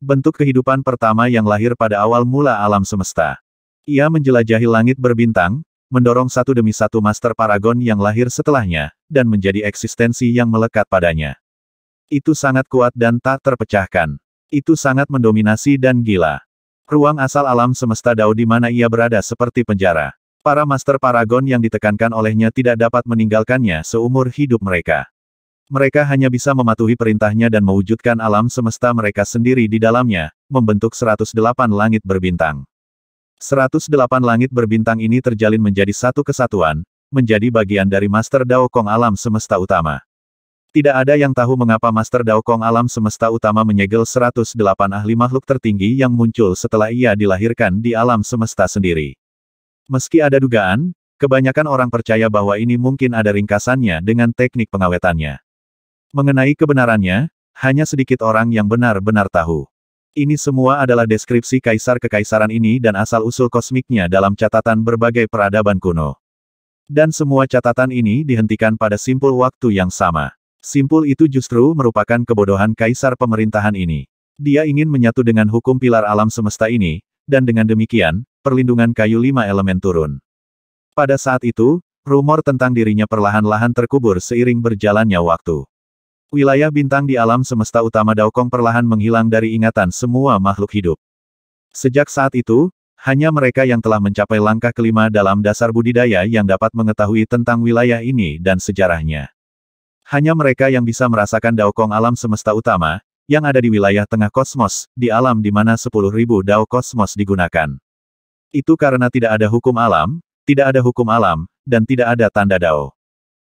S1: Bentuk kehidupan pertama yang lahir pada awal mula alam semesta. Ia menjelajahi langit berbintang, mendorong satu demi satu Master Paragon yang lahir setelahnya, dan menjadi eksistensi yang melekat padanya. Itu sangat kuat dan tak terpecahkan. Itu sangat mendominasi dan gila. Ruang asal alam semesta Dao di mana ia berada seperti penjara. Para Master Paragon yang ditekankan olehnya tidak dapat meninggalkannya seumur hidup mereka. Mereka hanya bisa mematuhi perintahnya dan mewujudkan alam semesta mereka sendiri di dalamnya, membentuk 108 langit berbintang. 108 langit berbintang ini terjalin menjadi satu kesatuan, menjadi bagian dari Master Dao Kong Alam Semesta Utama. Tidak ada yang tahu mengapa Master Dao Kong Alam Semesta Utama menyegel 108 ahli makhluk tertinggi yang muncul setelah ia dilahirkan di alam semesta sendiri. Meski ada dugaan, kebanyakan orang percaya bahwa ini mungkin ada ringkasannya dengan teknik pengawetannya. Mengenai kebenarannya, hanya sedikit orang yang benar-benar tahu. Ini semua adalah deskripsi kaisar kekaisaran ini dan asal-usul kosmiknya dalam catatan berbagai peradaban kuno. Dan semua catatan ini dihentikan pada simpul waktu yang sama. Simpul itu justru merupakan kebodohan kaisar pemerintahan ini. Dia ingin menyatu dengan hukum pilar alam semesta ini, dan dengan demikian, perlindungan kayu lima elemen turun. Pada saat itu, rumor tentang dirinya perlahan-lahan terkubur seiring berjalannya waktu. Wilayah bintang di alam semesta utama Daokong perlahan menghilang dari ingatan semua makhluk hidup. Sejak saat itu, hanya mereka yang telah mencapai langkah kelima dalam dasar budidaya yang dapat mengetahui tentang wilayah ini dan sejarahnya. Hanya mereka yang bisa merasakan Daokong alam semesta utama, yang ada di wilayah tengah kosmos, di alam di mana 10.000 Dao kosmos digunakan. Itu karena tidak ada hukum alam, tidak ada hukum alam, dan tidak ada tanda Dao.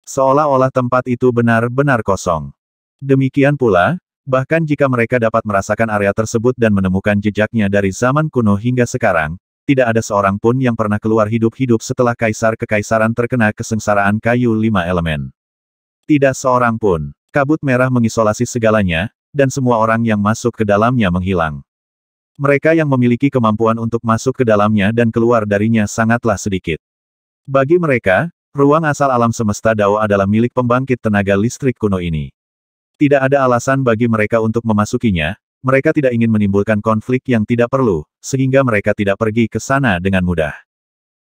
S1: Seolah-olah tempat itu benar-benar kosong. Demikian pula, bahkan jika mereka dapat merasakan area tersebut dan menemukan jejaknya dari zaman kuno hingga sekarang, tidak ada seorang pun yang pernah keluar hidup-hidup setelah kaisar kekaisaran terkena kesengsaraan kayu lima elemen. Tidak seorang pun. Kabut merah mengisolasi segalanya, dan semua orang yang masuk ke dalamnya menghilang. Mereka yang memiliki kemampuan untuk masuk ke dalamnya dan keluar darinya sangatlah sedikit. Bagi mereka, ruang asal alam semesta Dao adalah milik pembangkit tenaga listrik kuno ini. Tidak ada alasan bagi mereka untuk memasukinya, mereka tidak ingin menimbulkan konflik yang tidak perlu, sehingga mereka tidak pergi ke sana dengan mudah.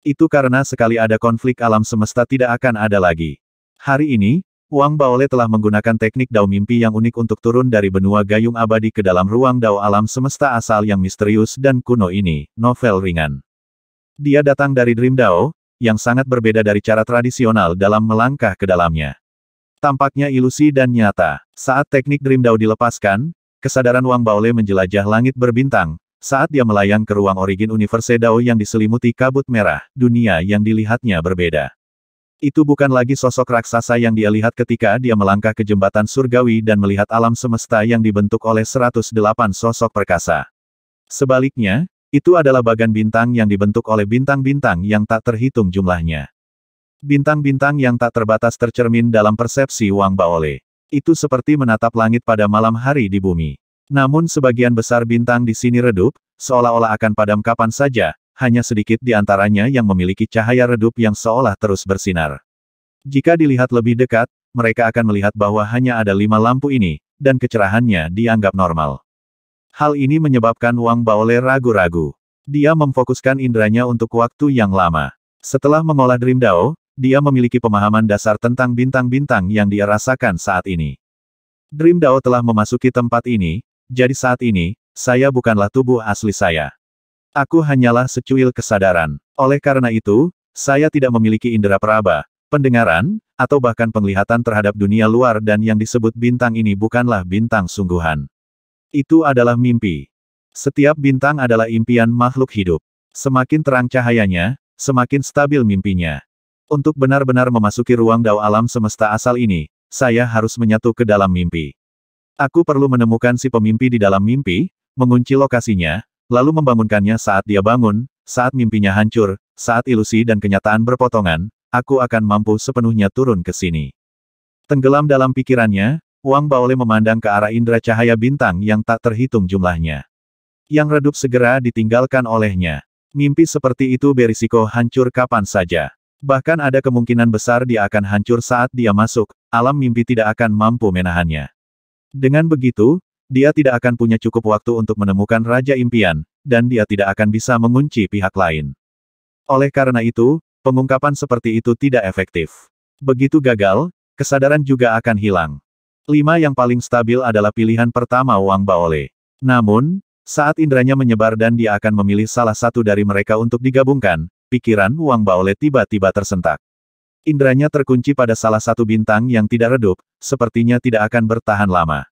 S1: Itu karena sekali ada konflik alam semesta tidak akan ada lagi. Hari ini, Wang Baole telah menggunakan teknik dao mimpi yang unik untuk turun dari benua gayung abadi ke dalam ruang dao alam semesta asal yang misterius dan kuno ini, novel ringan. Dia datang dari Dream Dao, yang sangat berbeda dari cara tradisional dalam melangkah ke dalamnya. Tampaknya ilusi dan nyata. Saat teknik Dream Dao dilepaskan, kesadaran Wang Baole menjelajah langit berbintang, saat dia melayang ke ruang origin Universe Dao yang diselimuti kabut merah, dunia yang dilihatnya berbeda. Itu bukan lagi sosok raksasa yang dia lihat ketika dia melangkah ke jembatan surgawi dan melihat alam semesta yang dibentuk oleh 108 sosok perkasa. Sebaliknya, itu adalah bagan bintang yang dibentuk oleh bintang-bintang yang tak terhitung jumlahnya. Bintang-bintang yang tak terbatas tercermin dalam persepsi Wang Baole. Itu seperti menatap langit pada malam hari di bumi. Namun sebagian besar bintang di sini redup, seolah-olah akan padam kapan saja, hanya sedikit di antaranya yang memiliki cahaya redup yang seolah terus bersinar. Jika dilihat lebih dekat, mereka akan melihat bahwa hanya ada lima lampu ini, dan kecerahannya dianggap normal. Hal ini menyebabkan Wang Baole ragu-ragu. Dia memfokuskan inderanya untuk waktu yang lama. Setelah mengolah Dream Dao, dia memiliki pemahaman dasar tentang bintang-bintang yang dia rasakan saat ini. Dream Dao telah memasuki tempat ini, jadi saat ini, saya bukanlah tubuh asli saya. Aku hanyalah secuil kesadaran. Oleh karena itu, saya tidak memiliki indera peraba, pendengaran, atau bahkan penglihatan terhadap dunia luar dan yang disebut bintang ini bukanlah bintang sungguhan. Itu adalah mimpi. Setiap bintang adalah impian makhluk hidup. Semakin terang cahayanya, semakin stabil mimpinya. Untuk benar-benar memasuki ruang dao alam semesta asal ini, saya harus menyatu ke dalam mimpi. Aku perlu menemukan si pemimpi di dalam mimpi, mengunci lokasinya, lalu membangunkannya saat dia bangun, saat mimpinya hancur, saat ilusi dan kenyataan berpotongan, aku akan mampu sepenuhnya turun ke sini. Tenggelam dalam pikirannya, Wang Baole memandang ke arah indera cahaya bintang yang tak terhitung jumlahnya. Yang redup segera ditinggalkan olehnya. Mimpi seperti itu berisiko hancur kapan saja. Bahkan ada kemungkinan besar dia akan hancur saat dia masuk, alam mimpi tidak akan mampu menahannya. Dengan begitu, dia tidak akan punya cukup waktu untuk menemukan Raja Impian, dan dia tidak akan bisa mengunci pihak lain. Oleh karena itu, pengungkapan seperti itu tidak efektif. Begitu gagal, kesadaran juga akan hilang. Lima yang paling stabil adalah pilihan pertama Wang Baole. Namun, saat indranya menyebar dan dia akan memilih salah satu dari mereka untuk digabungkan, Pikiran Wang Baole tiba-tiba tersentak. Indranya terkunci pada salah satu bintang yang tidak redup, sepertinya tidak akan bertahan lama.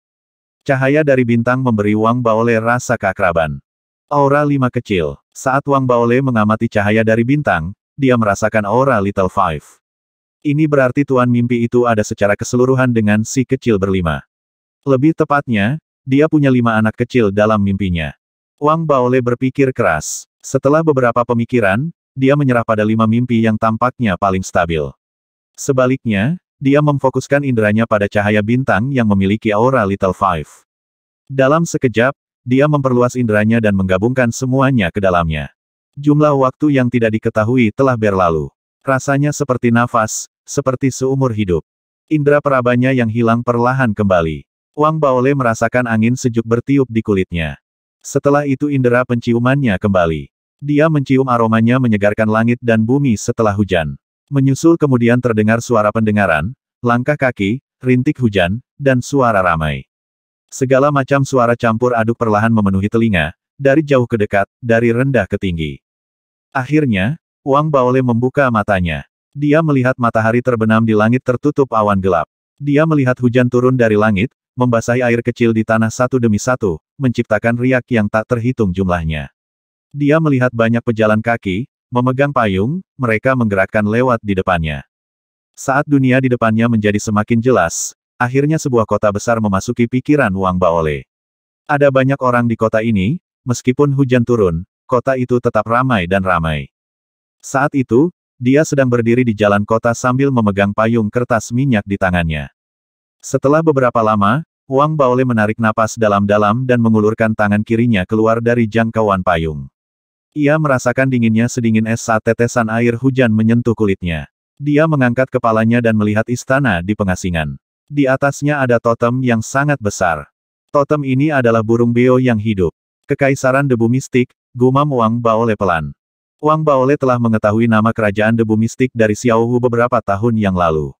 S1: Cahaya dari bintang memberi Wang Baole rasa keakraban. Aura lima kecil. Saat Wang Baole mengamati cahaya dari bintang, dia merasakan aura Little Five. Ini berarti tuan mimpi itu ada secara keseluruhan dengan si kecil berlima. Lebih tepatnya, dia punya lima anak kecil dalam mimpinya. Wang Baole berpikir keras. Setelah beberapa pemikiran, dia menyerah pada lima mimpi yang tampaknya paling stabil. Sebaliknya, dia memfokuskan inderanya pada cahaya bintang yang memiliki aura Little Five. Dalam sekejap, dia memperluas inderanya dan menggabungkan semuanya ke dalamnya. Jumlah waktu yang tidak diketahui telah berlalu. Rasanya seperti nafas, seperti seumur hidup. Indra perabanya yang hilang perlahan kembali. Wang Baole merasakan angin sejuk bertiup di kulitnya. Setelah itu indera penciumannya kembali. Dia mencium aromanya menyegarkan langit dan bumi setelah hujan. Menyusul kemudian terdengar suara pendengaran, langkah kaki, rintik hujan, dan suara ramai. Segala macam suara campur aduk perlahan memenuhi telinga, dari jauh ke dekat, dari rendah ke tinggi. Akhirnya, Wang Baole membuka matanya. Dia melihat matahari terbenam di langit tertutup awan gelap. Dia melihat hujan turun dari langit, membasahi air kecil di tanah satu demi satu, menciptakan riak yang tak terhitung jumlahnya. Dia melihat banyak pejalan kaki, memegang payung, mereka menggerakkan lewat di depannya. Saat dunia di depannya menjadi semakin jelas, akhirnya sebuah kota besar memasuki pikiran Wang Baole. Ada banyak orang di kota ini, meskipun hujan turun, kota itu tetap ramai dan ramai. Saat itu, dia sedang berdiri di jalan kota sambil memegang payung kertas minyak di tangannya. Setelah beberapa lama, Wang Baole menarik napas dalam-dalam dan mengulurkan tangan kirinya keluar dari jangkauan payung. Ia merasakan dinginnya sedingin es saat tetesan air hujan menyentuh kulitnya. Dia mengangkat kepalanya dan melihat istana di pengasingan. Di atasnya ada totem yang sangat besar. Totem ini adalah burung beo yang hidup. Kekaisaran Debu Mistik, Gumam Wang Baole Pelan. Wang Baole telah mengetahui nama kerajaan Debu Mistik dari Xiao Hu beberapa tahun yang lalu.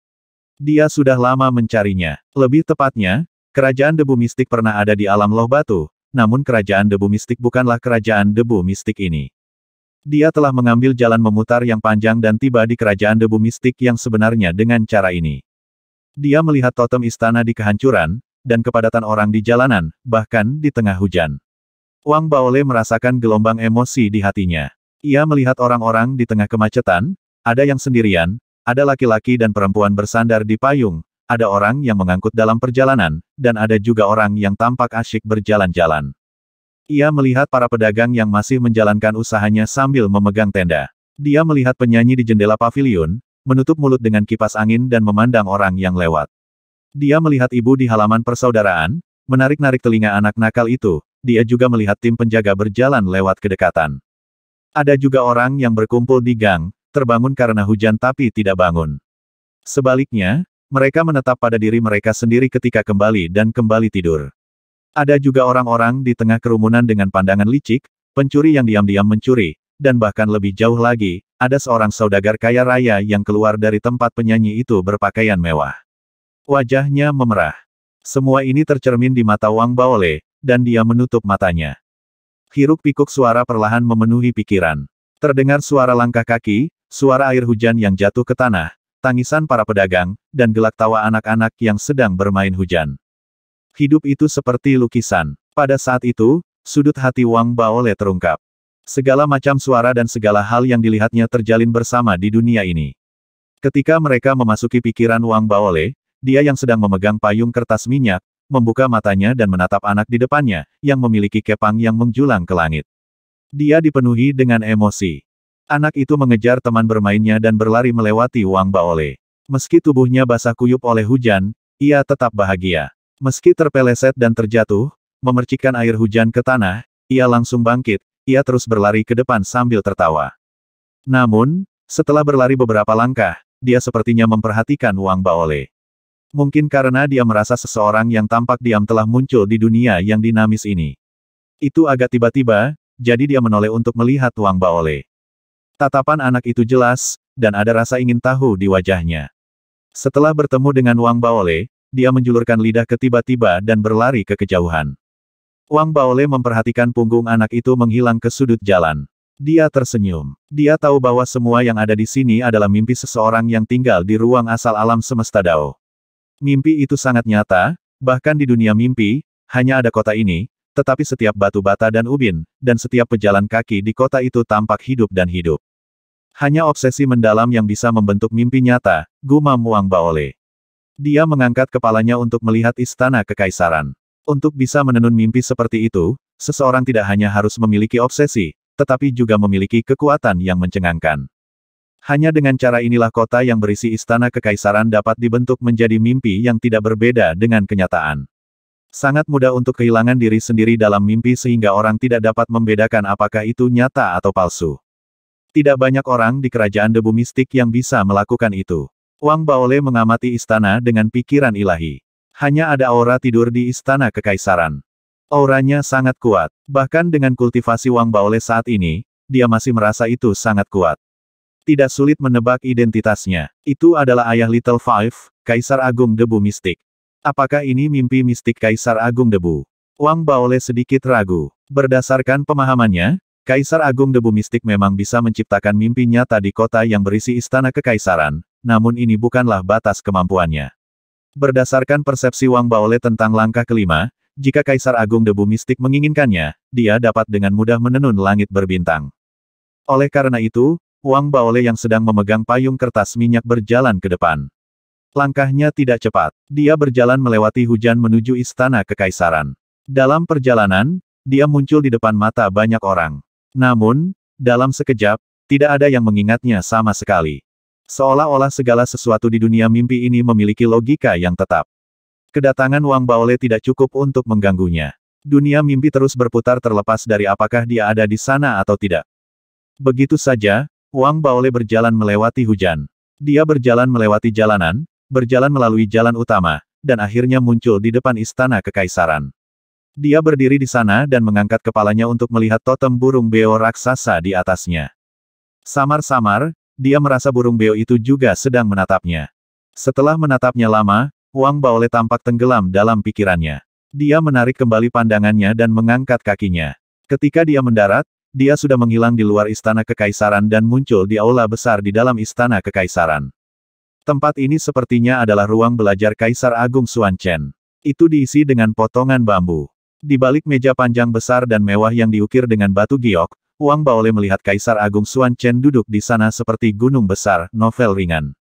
S1: Dia sudah lama mencarinya. Lebih tepatnya, kerajaan Debu Mistik pernah ada di alam loh batu, namun kerajaan debu mistik bukanlah kerajaan debu mistik ini. Dia telah mengambil jalan memutar yang panjang dan tiba di kerajaan debu mistik yang sebenarnya dengan cara ini. Dia melihat totem istana di kehancuran, dan kepadatan orang di jalanan, bahkan di tengah hujan. Wang Baole merasakan gelombang emosi di hatinya. Ia melihat orang-orang di tengah kemacetan, ada yang sendirian, ada laki-laki dan perempuan bersandar di payung, ada orang yang mengangkut dalam perjalanan, dan ada juga orang yang tampak asyik berjalan-jalan. Ia melihat para pedagang yang masih menjalankan usahanya sambil memegang tenda. Dia melihat penyanyi di jendela pavilion, menutup mulut dengan kipas angin dan memandang orang yang lewat. Dia melihat ibu di halaman persaudaraan, menarik-narik telinga anak nakal itu, dia juga melihat tim penjaga berjalan lewat kedekatan. Ada juga orang yang berkumpul di gang, terbangun karena hujan tapi tidak bangun. Sebaliknya, mereka menetap pada diri mereka sendiri ketika kembali dan kembali tidur. Ada juga orang-orang di tengah kerumunan dengan pandangan licik, pencuri yang diam-diam mencuri, dan bahkan lebih jauh lagi, ada seorang saudagar kaya raya yang keluar dari tempat penyanyi itu berpakaian mewah. Wajahnya memerah. Semua ini tercermin di mata Wang Baole, dan dia menutup matanya. Hiruk-pikuk suara perlahan memenuhi pikiran. Terdengar suara langkah kaki, suara air hujan yang jatuh ke tanah, tangisan para pedagang, dan gelak tawa anak-anak yang sedang bermain hujan. Hidup itu seperti lukisan. Pada saat itu, sudut hati Wang Baole terungkap. Segala macam suara dan segala hal yang dilihatnya terjalin bersama di dunia ini. Ketika mereka memasuki pikiran Wang Baole, dia yang sedang memegang payung kertas minyak, membuka matanya dan menatap anak di depannya, yang memiliki kepang yang menjulang ke langit. Dia dipenuhi dengan emosi. Anak itu mengejar teman bermainnya dan berlari melewati Wang Baole. Meski tubuhnya basah kuyup oleh hujan, ia tetap bahagia. Meski terpeleset dan terjatuh, memercikan air hujan ke tanah, ia langsung bangkit, ia terus berlari ke depan sambil tertawa. Namun, setelah berlari beberapa langkah, dia sepertinya memperhatikan Wang Baole. Mungkin karena dia merasa seseorang yang tampak diam telah muncul di dunia yang dinamis ini. Itu agak tiba-tiba, jadi dia menoleh untuk melihat Wang Baole. Tatapan anak itu jelas, dan ada rasa ingin tahu di wajahnya. Setelah bertemu dengan Wang Baole, dia menjulurkan lidah ketiba tiba-tiba dan berlari ke kejauhan. Wang Baole memperhatikan punggung anak itu menghilang ke sudut jalan. Dia tersenyum. Dia tahu bahwa semua yang ada di sini adalah mimpi seseorang yang tinggal di ruang asal alam semesta Dao. Mimpi itu sangat nyata, bahkan di dunia mimpi, hanya ada kota ini, tetapi setiap batu bata dan ubin, dan setiap pejalan kaki di kota itu tampak hidup dan hidup. Hanya obsesi mendalam yang bisa membentuk mimpi nyata, gumam Wang Baole. Dia mengangkat kepalanya untuk melihat istana kekaisaran. Untuk bisa menenun mimpi seperti itu, seseorang tidak hanya harus memiliki obsesi, tetapi juga memiliki kekuatan yang mencengangkan. Hanya dengan cara inilah kota yang berisi istana kekaisaran dapat dibentuk menjadi mimpi yang tidak berbeda dengan kenyataan. Sangat mudah untuk kehilangan diri sendiri dalam mimpi sehingga orang tidak dapat membedakan apakah itu nyata atau palsu. Tidak banyak orang di kerajaan debu mistik yang bisa melakukan itu. Wang Baole mengamati istana dengan pikiran ilahi. Hanya ada aura tidur di istana kekaisaran. Auranya sangat kuat. Bahkan dengan kultivasi Wang Baole saat ini, dia masih merasa itu sangat kuat. Tidak sulit menebak identitasnya. Itu adalah ayah Little Five, Kaisar Agung Debu Mistik. Apakah ini mimpi mistik Kaisar Agung Debu? Wang Baole sedikit ragu. Berdasarkan pemahamannya, Kaisar Agung Debu Mistik memang bisa menciptakan mimpi nyata di kota yang berisi istana kekaisaran, namun ini bukanlah batas kemampuannya. Berdasarkan persepsi Wang Baole tentang langkah kelima, jika Kaisar Agung Debu Mistik menginginkannya, dia dapat dengan mudah menenun langit berbintang. Oleh karena itu, Wang Baole yang sedang memegang payung kertas minyak berjalan ke depan. Langkahnya tidak cepat. Dia berjalan melewati hujan menuju istana kekaisaran. Dalam perjalanan, dia muncul di depan mata banyak orang. Namun, dalam sekejap, tidak ada yang mengingatnya sama sekali. Seolah-olah segala sesuatu di dunia mimpi ini memiliki logika yang tetap. Kedatangan Wang Baole tidak cukup untuk mengganggunya. Dunia mimpi terus berputar terlepas dari apakah dia ada di sana atau tidak. Begitu saja, Wang Baole berjalan melewati hujan. Dia berjalan melewati jalanan, berjalan melalui jalan utama, dan akhirnya muncul di depan istana kekaisaran. Dia berdiri di sana dan mengangkat kepalanya untuk melihat totem burung beo raksasa di atasnya. Samar-samar, dia merasa burung beo itu juga sedang menatapnya. Setelah menatapnya lama, Wang Baole tampak tenggelam dalam pikirannya. Dia menarik kembali pandangannya dan mengangkat kakinya. Ketika dia mendarat, dia sudah menghilang di luar istana kekaisaran dan muncul di aula besar di dalam istana kekaisaran. Tempat ini sepertinya adalah ruang belajar Kaisar Agung Suanchen. Itu diisi dengan potongan bambu. Di balik meja panjang besar dan mewah yang diukir dengan batu giok, Wang Baole melihat Kaisar Agung Xuan Chen duduk di sana seperti gunung besar, novel ringan.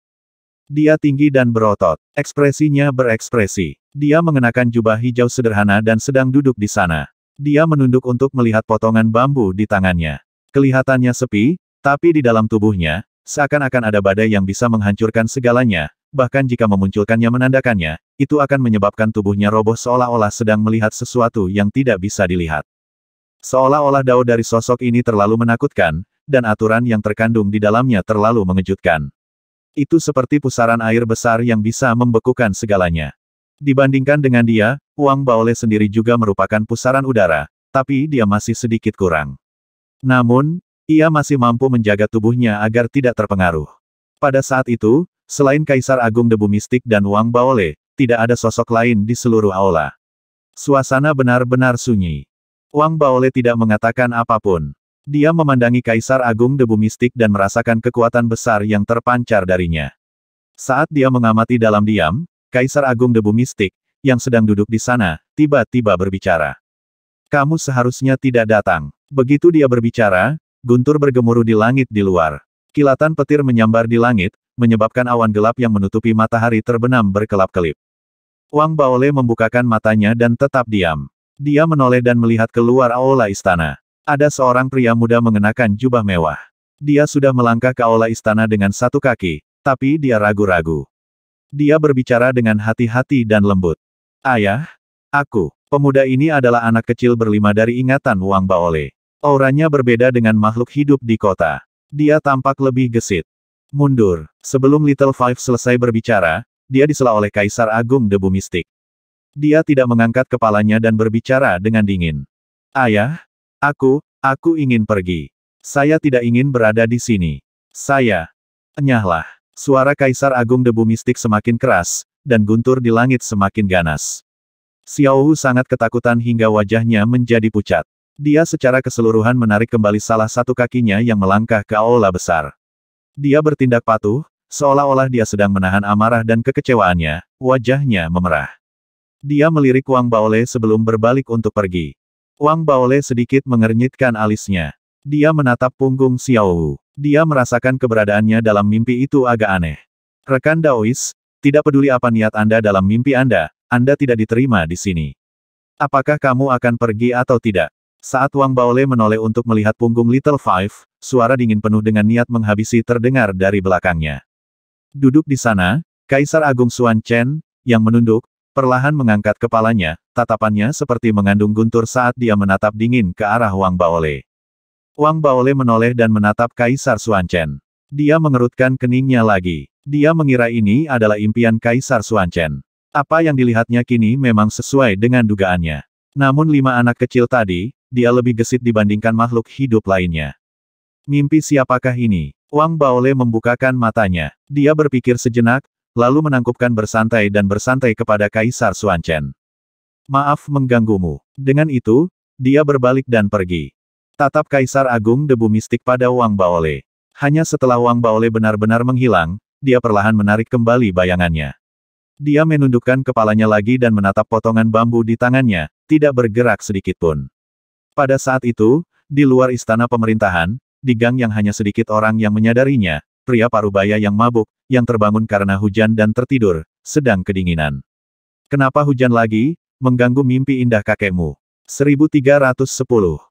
S1: Dia tinggi dan berotot. Ekspresinya berekspresi. Dia mengenakan jubah hijau sederhana dan sedang duduk di sana. Dia menunduk untuk melihat potongan bambu di tangannya. Kelihatannya sepi, tapi di dalam tubuhnya, seakan-akan ada badai yang bisa menghancurkan segalanya, bahkan jika memunculkannya menandakannya, itu akan menyebabkan tubuhnya roboh seolah-olah sedang melihat sesuatu yang tidak bisa dilihat. Seolah-olah dao dari sosok ini terlalu menakutkan, dan aturan yang terkandung di dalamnya terlalu mengejutkan. Itu seperti pusaran air besar yang bisa membekukan segalanya. Dibandingkan dengan dia, Wang Baole sendiri juga merupakan pusaran udara, tapi dia masih sedikit kurang. Namun, ia masih mampu menjaga tubuhnya agar tidak terpengaruh. Pada saat itu, Selain Kaisar Agung Debu Mistik dan Wang Baole, tidak ada sosok lain di seluruh aula. Suasana benar-benar sunyi. Wang Baole tidak mengatakan apapun. Dia memandangi Kaisar Agung Debu Mistik dan merasakan kekuatan besar yang terpancar darinya. Saat dia mengamati dalam diam, Kaisar Agung Debu Mistik, yang sedang duduk di sana, tiba-tiba berbicara. Kamu seharusnya tidak datang. Begitu dia berbicara, guntur bergemuruh di langit di luar. Kilatan petir menyambar di langit, menyebabkan awan gelap yang menutupi matahari terbenam berkelap-kelip. Wang Baole membukakan matanya dan tetap diam. Dia menoleh dan melihat keluar aula istana. Ada seorang pria muda mengenakan jubah mewah. Dia sudah melangkah ke aula istana dengan satu kaki, tapi dia ragu-ragu. Dia berbicara dengan hati-hati dan lembut. Ayah, aku, pemuda ini adalah anak kecil berlima dari ingatan Wang Baole. Auranya berbeda dengan makhluk hidup di kota. Dia tampak lebih gesit. Mundur. Sebelum Little Five selesai berbicara, dia disela oleh Kaisar Agung Debu Mistik. Dia tidak mengangkat kepalanya dan berbicara dengan dingin. Ayah, aku, aku ingin pergi. Saya tidak ingin berada di sini. Saya. Enyahlah. Suara Kaisar Agung Debu Mistik semakin keras, dan guntur di langit semakin ganas. Xiao Wu sangat ketakutan hingga wajahnya menjadi pucat. Dia secara keseluruhan menarik kembali salah satu kakinya yang melangkah ke aula besar. Dia bertindak patuh, seolah-olah dia sedang menahan amarah dan kekecewaannya, wajahnya memerah. Dia melirik Wang Baole sebelum berbalik untuk pergi. Wang Baole sedikit mengernyitkan alisnya. Dia menatap punggung Xiao Wu. Dia merasakan keberadaannya dalam mimpi itu agak aneh. Rekan Daois, tidak peduli apa niat Anda dalam mimpi Anda, Anda tidak diterima di sini. Apakah kamu akan pergi atau tidak? Saat Wang Baole menoleh untuk melihat punggung Little Five, suara dingin penuh dengan niat menghabisi terdengar dari belakangnya. Duduk di sana, Kaisar Agung Suan Chen, yang menunduk, perlahan mengangkat kepalanya, tatapannya seperti mengandung guntur saat dia menatap dingin ke arah Wang Baole. Wang Baole menoleh dan menatap Kaisar Suan Chen. Dia mengerutkan keningnya lagi. Dia mengira ini adalah impian Kaisar Suan Chen. Apa yang dilihatnya kini memang sesuai dengan dugaannya. Namun lima anak kecil tadi, dia lebih gesit dibandingkan makhluk hidup lainnya. Mimpi siapakah ini? Wang Baole membukakan matanya. Dia berpikir sejenak, lalu menangkupkan bersantai dan bersantai kepada Kaisar Suancen. Maaf mengganggumu. Dengan itu, dia berbalik dan pergi. Tatap Kaisar Agung debu mistik pada Wang Baole. Hanya setelah Wang Baole benar-benar menghilang, dia perlahan menarik kembali bayangannya. Dia menundukkan kepalanya lagi dan menatap potongan bambu di tangannya, tidak bergerak sedikitpun. Pada saat itu, di luar istana pemerintahan, di gang yang hanya sedikit orang yang menyadarinya, pria parubaya yang mabuk, yang terbangun karena hujan dan tertidur, sedang kedinginan. Kenapa hujan lagi? Mengganggu mimpi indah kakekmu. 1310